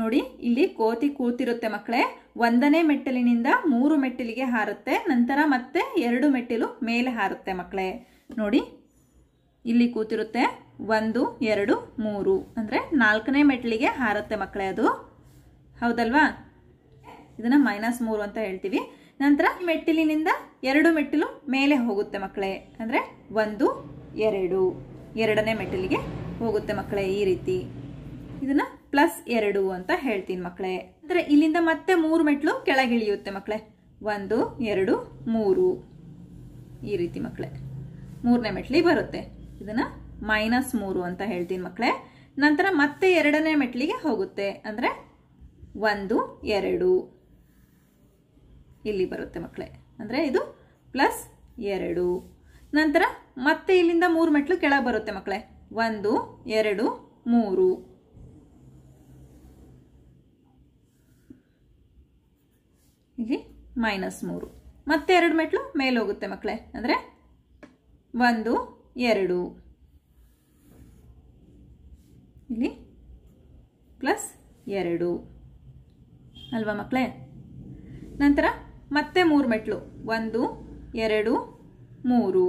ನೋಡಿ ಇಲ್ಲಿ ಕೋತಿ ಕೂತಿರುತ್ತೆ ಮಕ್ಕಳೇ ಒಂದನೇ ಮೆಟ್ಟಿಲಿನಿಂದ ಮೂರು ಮೆಟ್ಟಿಲಿಗೆ ಹಾರುತ್ತೆ ನಂತರ ಮತ್ತೆ ಎರಡು ಮೆಟ್ಟಿಲು ಮೇಲೆ ಹಾರುತ್ತೆ ಮಕ್ಕಳೇ ನೋಡಿ ಇಲ್ಲಿ ಕೂತಿರುತ್ತೆ ಒಂದು ಎರಡು ಮೂರು ಅಂದರೆ ನಾಲ್ಕನೇ ಮೆಟ್ಟಿಲಿಗೆ ಹಾರುತ್ತೆ ಮಕ್ಕಳೇ ಅದು ಹೌದಲ್ವಾ ಇದನ್ನ ಮೈನಸ್ ಮೂರು ಅಂತ ಹೇಳ್ತೀವಿ ನಂತರ ಮೆಟ್ಟಿಲಿನಿಂದ ಎರಡು ಮೆಟ್ಟಿಲು ಮೇಲೆ ಹೋಗುತ್ತೆ ಮಕ್ಕಳೇ ಅಂದ್ರೆ ಒಂದು ಎರಡು ಎರಡನೇ ಮೆಟ್ಟಿಲಿಗೆ ಹೋಗುತ್ತೆ ಮಕ್ಕಳೇ ಈ ರೀತಿ ಇದನ್ನ ಪ್ಲಸ್ ಎರಡು ಅಂತ ಹೇಳ್ತೀನಿ ಮಕ್ಕಳೇ ಅಂದ್ರೆ ಇಲ್ಲಿಂದ ಮತ್ತೆ ಮೂರು ಮೆಟ್ಲು ಕೆಳಗಿಳಿಯುತ್ತೆ ಮಕ್ಕಳೇ ಒಂದು ಎರಡು ಮೂರು ಈ ರೀತಿ ಮಕ್ಕಳೇ ಮೂರನೇ ಮೆಟ್ಲಿ ಬರುತ್ತೆ ಇದನ್ನ ಮೈನಸ್ ಮೂರು ಅಂತ ಹೇಳ್ತೀನಿ ಮಕ್ಕಳೇ ನಂತರ ಮತ್ತೆ ಎರಡನೇ ಮೆಟ್ಲಿಗೆ ಹೋಗುತ್ತೆ ಅಂದ್ರೆ ಒಂದು ಎರಡು ಇಲ್ಲಿ ಬರುತ್ತೆ ಮಕ್ಕಳೇ ಅಂದರೆ ಇದು ಪ್ಲಸ್ ಎರಡು ನಂತರ ಮತ್ತೆ ಇಲ್ಲಿಂದ ಮೂರು ಮೆಟ್ಲು ಕೆಳಗೆ ಬರುತ್ತೆ ಮಕ್ಕಳೇ ಒಂದು ಎರಡು ಮೂರು ಇಲ್ಲಿ ಮೈನಸ್ ಮೂರು ಮತ್ತೆ ಎರಡು ಮೆಟ್ಲು ಮೇಲೆ ಹೋಗುತ್ತೆ ಮಕ್ಕಳೇ ಅಂದರೆ ಒಂದು ಎರಡು ಇಲ್ಲಿ ಪ್ಲಸ್ ಎರಡು ಅಲ್ವಾ ಮಕ್ಕಳೇ ನಂತರ ಮತ್ತೆ ಮೂರು ಮೆಟ್ಲು ಒಂದು ಎರಡು ಮೂರು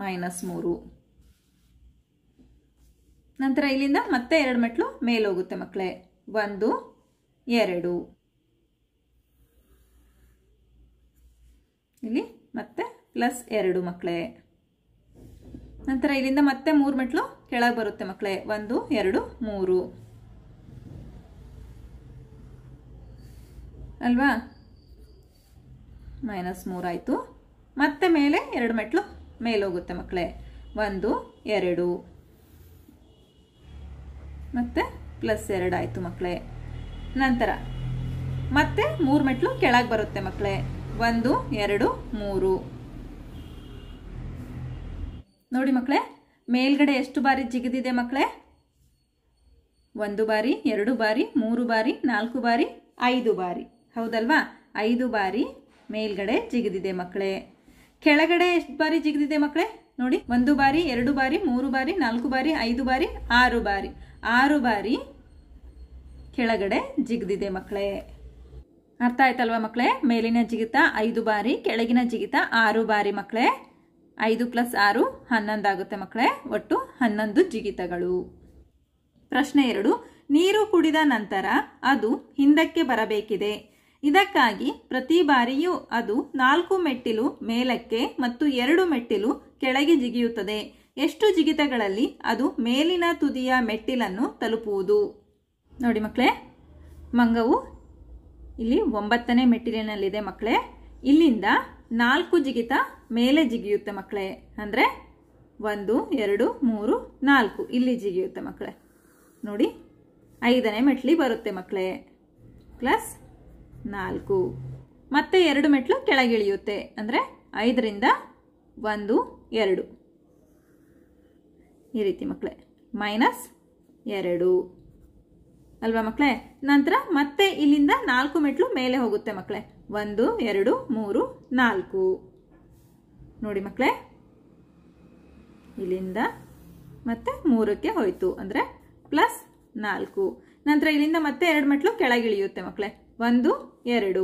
ಮೈನಸ್ ಮೂರು ನಂತರ ಇಲ್ಲಿಂದ ಮತ್ತೆ ಎರಡು ಮೆಟ್ಲು ಮೇಲೋಗುತ್ತೆ ಮಕ್ಕಳೇ ಒಂದು ಎರಡು ಇಲ್ಲಿ ಮತ್ತೆ ಪ್ಲಸ್ ಎರಡು ಮಕ್ಕಳೇ ನಂತರ ಇಲ್ಲಿಂದ ಮತ್ತೆ ಮೂರು ಮೆಟ್ಲು ಕೆಳಗೆ ಬರುತ್ತೆ ಮಕ್ಕಳೇ ಒಂದು ಎರಡು ಮೂರು ಅಲ್ವಾ ಮೈನಸ್ ಮೂರು ಆಯಿತು ಮತ್ತೆ ಮೇಲೆ ಎರಡು ಮೆಟ್ಲು ಮೇಲೋಗುತ್ತೆ ಮಕ್ಕಳೇ ಒಂದು ಎರಡು ಮತ್ತೆ ಪ್ಲಸ್ ಎರಡು ಆಯಿತು ಮಕ್ಕಳೇ ನಂತರ ಮತ್ತೆ ಮೂರು ಮೆಟ್ಲು ಕೆಳಗೆ ಬರುತ್ತೆ ಮಕ್ಕಳೇ ಒಂದು ಎರಡು ಮೂರು ನೋಡಿ ಮಕ್ಕಳೇ ಮೇಲ್ಗಡೆ ಎಷ್ಟು ಬಾರಿ ಜಿಗಿದಿದೆ ಮಕ್ಕಳೇ ಒಂದು ಬಾರಿ ಎರಡು ಬಾರಿ ಮೂರು ಬಾರಿ ನಾಲ್ಕು ಬಾರಿ ಐದು ಬಾರಿ ಹೌದಲ್ವಾ ಐದು ಬಾರಿ ಮೇಲ್ಗಡೆ ಜಿಗಿದಿದೆ ಮಕ್ಕಳೇ ಕೆಳಗಡೆ ಎಷ್ಟು ಬಾರಿ ಜಿಗಿದಿದೆ ಮಕ್ಕಳೇ ನೋಡಿ ಒಂದು ಬಾರಿ ಎರಡು ಬಾರಿ ಮೂರು ಬಾರಿ ನಾಲ್ಕು ಬಾರಿ ಐದು ಬಾರಿ ಆರು ಬಾರಿ ಆರು ಬಾರಿ ಕೆಳಗಡೆ ಜಿಗಿದಿದೆ ಮಕ್ಕಳೇ ಅರ್ಥ ಆಯ್ತಲ್ವಾ ಮಕ್ಕಳೇ ಮೇಲಿನ ಜಿಗಿತ ಐದು ಬಾರಿ ಕೆಳಗಿನ ಜಿಗಿತ ಆರು ಬಾರಿ ಮಕ್ಕಳೇ ಐದು ಪ್ಲಸ್ ಆರು ಹನ್ನೊಂದಾಗುತ್ತೆ ಆಗುತ್ತೆ ಮಕ್ಕಳೇ ಒಟ್ಟು ಹನ್ನೊಂದು ಜಿಗಿತಗಳು ಪ್ರಶ್ನೆ ಎರಡು ನೀರು ಕುಡಿದ ನಂತರ ಅದು ಹಿಂದಕ್ಕೆ ಬರಬೇಕಿದೆ ಇದಕ್ಕಾಗಿ ಪ್ರತಿ ಬಾರಿಯೂ ಅದು ನಾಲ್ಕು ಮೆಟ್ಟಿಲು ಮೇಲಕ್ಕೆ ಮತ್ತು ಎರಡು ಮೆಟ್ಟಿಲು ಕೆಳಗೆ ಜಿಗಿಯುತ್ತದೆ ಎಷ್ಟು ಜಿಗಿತಗಳಲ್ಲಿ ಅದು ಮೇಲಿನ ತುದಿಯ ಮೆಟ್ಟಿಲನ್ನು ತಲುಪುವುದು ನೋಡಿ ಮಕ್ಕಳೇ ಮಂಗವು ಇಲ್ಲಿ ಒಂಬತ್ತನೇ ಮೆಟ್ಟಿಲಿನಲ್ಲಿದೆ ಮಕ್ಕಳೇ ಇಲ್ಲಿಂದ ನಾಲ್ಕು ಜಿಗಿತ ಮೇಲೆ ಜಿಗಿಯುತ್ತೆ ಮಕ್ಕಳೇ ಅಂದರೆ ಒಂದು ಎರಡು ಮೂರು ನಾಲ್ಕು ಇಲ್ಲಿ ಜಿಗಿಯುತ್ತೆ ಮಕ್ಕಳೇ ನೋಡಿ ಐದನೇ ಮೆಟ್ಲಿ ಬರುತ್ತೆ ಮಕ್ಕಳೇ ಪ್ಲಸ್ ನಾಲ್ಕು ಮತ್ತೆ ಎರಡು ಮೆಟ್ಲು ಕೆಳಗಿಳಿಯುತ್ತೆ ಅಂದರೆ ಐದರಿಂದ ಒಂದು ಎರಡು ಈ ರೀತಿ ಮಕ್ಕಳೇ ಮೈನಸ್ ಎರಡು ಅಲ್ವಾ ಮಕ್ಕಳೇ ನಂತರ ಮತ್ತೆ ಇಲ್ಲಿಂದ ನಾಲ್ಕು ಮೆಟ್ಲು ಮೇಲೆ ಹೋಗುತ್ತೆ ಮಕ್ಕಳೇ ಒಂದು ಎರಡು ಮೂರು ನಾಲ್ಕು ನೋಡಿ ಮಕ್ಕಳೇ ಇಲ್ಲಿಂದ ಮತ್ತೆ ಮೂರಕ್ಕೆ ಹೋಯಿತು ಅಂದರೆ ಪ್ಲಸ್ ನಾಲ್ಕು ನಂತರ ಇಲ್ಲಿಂದ ಮತ್ತೆ ಎರಡು ಮೆಟ್ಲು ಕೆಳಗಿಳಿಯುತ್ತೆ ಮಕ್ಕಳೇ ಒಂದು ಎರಡು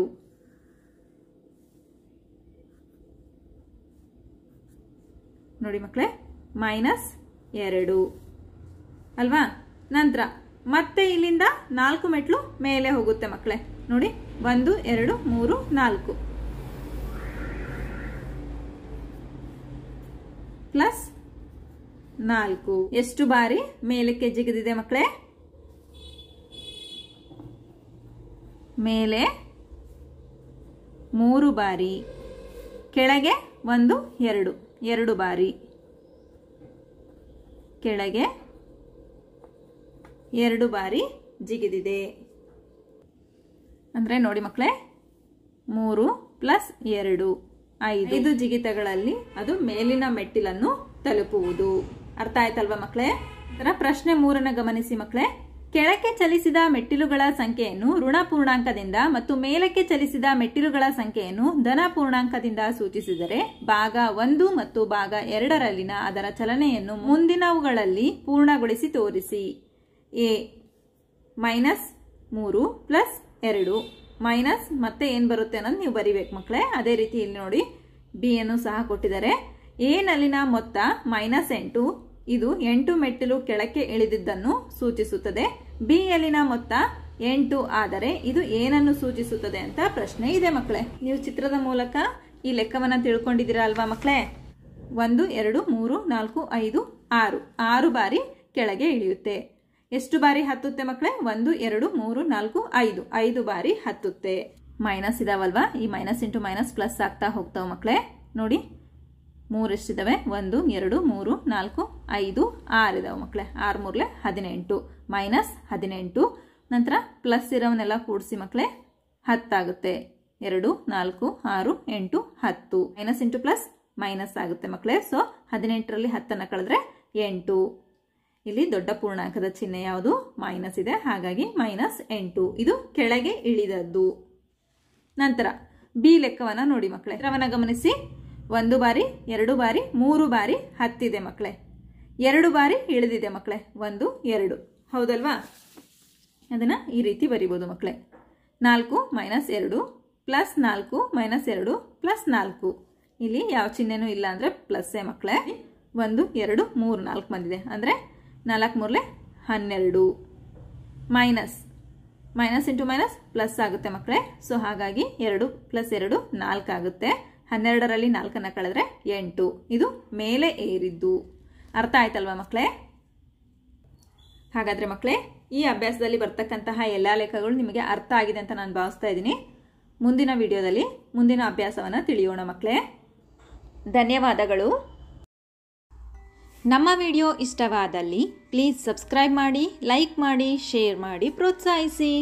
ನೋಡಿ ಮಕ್ಕಳೇ ಮೈನಸ್ ಎರಡು ಅಲ್ವಾ ನಂತರ ಮತ್ತೆ ಇಲ್ಲಿಂದ ನಾಲ್ಕು ಮೆಟ್ಲು ಮೇಲೆ ಹೋಗುತ್ತೆ ಮಕ್ಕಳೇ ನೋಡಿ ಒಂದು ಎರಡು ಮೂರು ನಾಲ್ಕು ಪ್ಲಸ್ ನಾಲ್ಕು ಎಷ್ಟು ಬಾರಿ ಮೇಲಕ್ಕೆ ಜಿಗಿದಿದೆ ಮಕ್ಕಳೇ ಮೇಲೆ ಮೂರು ಬಾರಿ ಕೆಳಗೆ ಒಂದು ಎರಡು ಎರಡು ಬಾರಿ ಕೆಳಗೆ ಎರಡು ಬಾರಿ ಜಿಗಿದಿದೆ ಅಂದರೆ ನೋಡಿ ಮಕ್ಕಳೇ ಮೂರು ಪ್ಲಸ್ ಎರಡು ಐದು ಜಿಗಿತಗಳಲ್ಲಿ ಅದು ಮೇಲಿನ ಮೆಟ್ಟಿಲನ್ನು ತಲುಪುವುದು ಅರ್ಥ ಆಯ್ತಲ್ವಾ ಮಕ್ಕಳೇ ಪ್ರಶ್ನೆ ಮೂರನ್ನು ಗಮನಿಸಿ ಮಕ್ಕಳೇ ಕೆಳಕ್ಕೆ ಚಲಿಸಿದ ಮೆಟ್ಟಿಲುಗಳ ಸಂಖ್ಯೆಯನ್ನು ಋಣ ಪೂರ್ಣಾಂಕದಿಂದ ಮತ್ತು ಮೇಲಕ್ಕೆ ಚಲಿಸಿದ ಮೆಟ್ಟಿಲುಗಳ ಸಂಖ್ಯೆಯನ್ನು ಧನ ಪೂರ್ಣಾಂಕದಿಂದ ಸೂಚಿಸಿದರೆ ಭಾಗ ಒಂದು ಮತ್ತು ಭಾಗ ಎರಡರಲ್ಲಿನ ಅದರ ಚಲನೆಯನ್ನು ಮುಂದಿನವುಗಳಲ್ಲಿ ಪೂರ್ಣಗೊಳಿಸಿ ತೋರಿಸಿ ಎ ಮೈನಸ್ ಮೂರು ಪ್ಲಸ್ ಎರಡು ಮೈನಸ್ ಮತ್ತೆ ಏನು ಬರುತ್ತೆ ಅನ್ನೋದು ನೀವು ಬರಿಬೇಕು ಮಕ್ಕಳೇ ಅದೇ ರೀತಿ ಇಲ್ಲಿ ನೋಡಿ ಬಿ ಅನ್ನು ಸಹ ಕೊಟ್ಟಿದ್ದಾರೆ ನಲ್ಲಿನ ಮೊತ್ತ ಮೈನಸ್ ಎಂಟು ಇದು ಎಂಟು ಮೆಟ್ಟಿಲು ಕೆಳಕ್ಕೆ ಇಳಿದಿದ್ದನ್ನು ಸೂಚಿಸುತ್ತದೆ ಬಿ ಎಲ್ಲಿನ ಮೊತ್ತ ಎಂಟು ಆದರೆ ಇದು ಏನನ್ನು ಸೂಚಿಸುತ್ತದೆ ಅಂತ ಪ್ರಶ್ನೆ ಇದೆ ಮಕ್ಕಳೇ ನೀವು ಚಿತ್ರದ ಮೂಲಕ ಈ ಲೆಕ್ಕವನ್ನ ತಿಳ್ಕೊಂಡಿದ್ದೀರಾ ಅಲ್ವಾ ಮಕ್ಕಳೇ ಒಂದು ಎರಡು ಮೂರು ನಾಲ್ಕು ಐದು ಆರು ಆರು ಬಾರಿ ಕೆಳಗೆ ಇಳಿಯುತ್ತೆ ಎಷ್ಟು ಬಾರಿ ಹತ್ತುತ್ತೆ ಮಕ್ಕಳೇ ಒಂದು ಎರಡು ಮೂರು ನಾಲ್ಕು ಐದು ಐದು ಬಾರಿ ಹತ್ತುತ್ತೆ ಮೈನಸ್ ಇದಾವಲ್ವಾ ಈ ಮೈನಸ್ ಇಂಟು ಮೈನಸ್ ಪ್ಲಸ್ ಆಗ್ತಾ ಹೋಗ್ತಾವ ಮಕ್ಕಳೇ ನೋಡಿ ಮೂರೆಷ್ಟಿದಾವೆ ಒಂದು ಎರಡು ಮೂರು ನಾಲ್ಕು ಐದು ಆರು ಇದಾವೆ ಮಕ್ಕಳೇ ಆರು ಮೂರಲೆ ಹದಿನೆಂಟು ಮೈನಸ್ ಹದಿನೆಂಟು ನಂತರ ಪ್ಲಸ್ ಇರೋವನ್ನೆಲ್ಲ ಕೂಡಿಸಿ ಮಕ್ಕಳೇ ಹತ್ತಾಗುತ್ತೆ ಎರಡು ನಾಲ್ಕು ಆರು ಎಂಟು ಹತ್ತು ಮೈನಸ್ ಇಂಟು ಪ್ಲಸ್ ಮೈನಸ್ ಆಗುತ್ತೆ ಮಕ್ಕಳೇ ಸೊ ಹದಿನೆಂಟರಲ್ಲಿ ಹತ್ತನ್ನು ಕಳೆದ್ರೆ ಎಂಟು ಇಲ್ಲಿ ದೊಡ್ಡ ಪೂರ್ಣಾಂಕದ ಚಿಹ್ನೆ ಯಾವುದು ಮೈನಸ್ ಇದೆ ಹಾಗಾಗಿ ಮೈನಸ್ ಎಂಟು ಇದು ಕೆಳಗೆ ಇಳಿದದ್ದು ನಂತರ ಬಿ ಲೆಕ್ಕವನ್ನು ನೋಡಿ ಮಕ್ಕಳೇ ರವನ ಗಮನಿಸಿ ಒಂದು ಬಾರಿ ಎರಡು ಬಾರಿ ಮೂರು ಬಾರಿ ಹತ್ತಿದೆ ಮಕ್ಕಳೇ ಎರಡು ಬಾರಿ ಇಳಿದಿದೆ ಮಕ್ಕಳೇ ಒಂದು ಎರಡು ಹೌದಲ್ವಾ ಅದನ್ನು ಈ ರೀತಿ ಬರಿಬೋದು ಮಕ್ಕಳೇ ನಾಲ್ಕು ಮೈನಸ್ ಎರಡು ಪ್ಲಸ್ ನಾಲ್ಕು ಮೈನಸ್ ಎರಡು ಪ್ಲಸ್ ನಾಲ್ಕು ಇಲ್ಲಿ ಯಾವ ಚಿಹ್ನೆನೂ ಇಲ್ಲ ಅಂದರೆ ಪ್ಲಸ್ಸೇ ಮಕ್ಕಳೇ ಒಂದು ಎರಡು ಮೂರು ನಾಲ್ಕು ಬಂದಿದೆ ಅಂದರೆ ನಾಲ್ಕು ಮೂರಲೆ ಹನ್ನೆರಡು minus minus into minus plus ಆಗುತ್ತೆ ಮಕ್ಕಳೇ ಸೊ ಹಾಗಾಗಿ ಎರಡು ಪ್ಲಸ್ ಎರಡು ನಾಲ್ಕು ಆಗುತ್ತೆ ಹನ್ನೆರಡರಲ್ಲಿ ನಾಲ್ಕನ್ನು ಕಳೆದ್ರೆ ಎಂಟು ಇದು ಮೇಲೆ ಏರಿದ್ದು ಅರ್ಥ ಆಯ್ತಲ್ವಾ ಮಕ್ಕಳೇ ಹಾಗಾದರೆ ಮಕ್ಕಳೇ ಈ ಅಭ್ಯಾಸದಲ್ಲಿ ಬರ್ತಕ್ಕಂತಹ ಎಲ್ಲ ಲೆಕ್ಕಗಳು ನಿಮಗೆ ಅರ್ಥ ಆಗಿದೆ ಅಂತ ನಾನು ಭಾವಿಸ್ತಾ ಇದ್ದೀನಿ ಮುಂದಿನ ವಿಡಿಯೋದಲ್ಲಿ ಮುಂದಿನ ಅಭ್ಯಾಸವನ್ನು ತಿಳಿಯೋಣ ಮಕ್ಕಳೇ ಧನ್ಯವಾದಗಳು ನಮ್ಮ ವಿಡಿಯೋ ಇಷ್ಟವಾದಲ್ಲಿ ಪ್ಲೀಸ್ ಸಬ್ಸ್ಕ್ರೈಬ್ ಮಾಡಿ ಲೈಕ್ ಮಾಡಿ ಶೇರ್ ಮಾಡಿ ಪ್ರೋತ್ಸಾಹಿಸಿ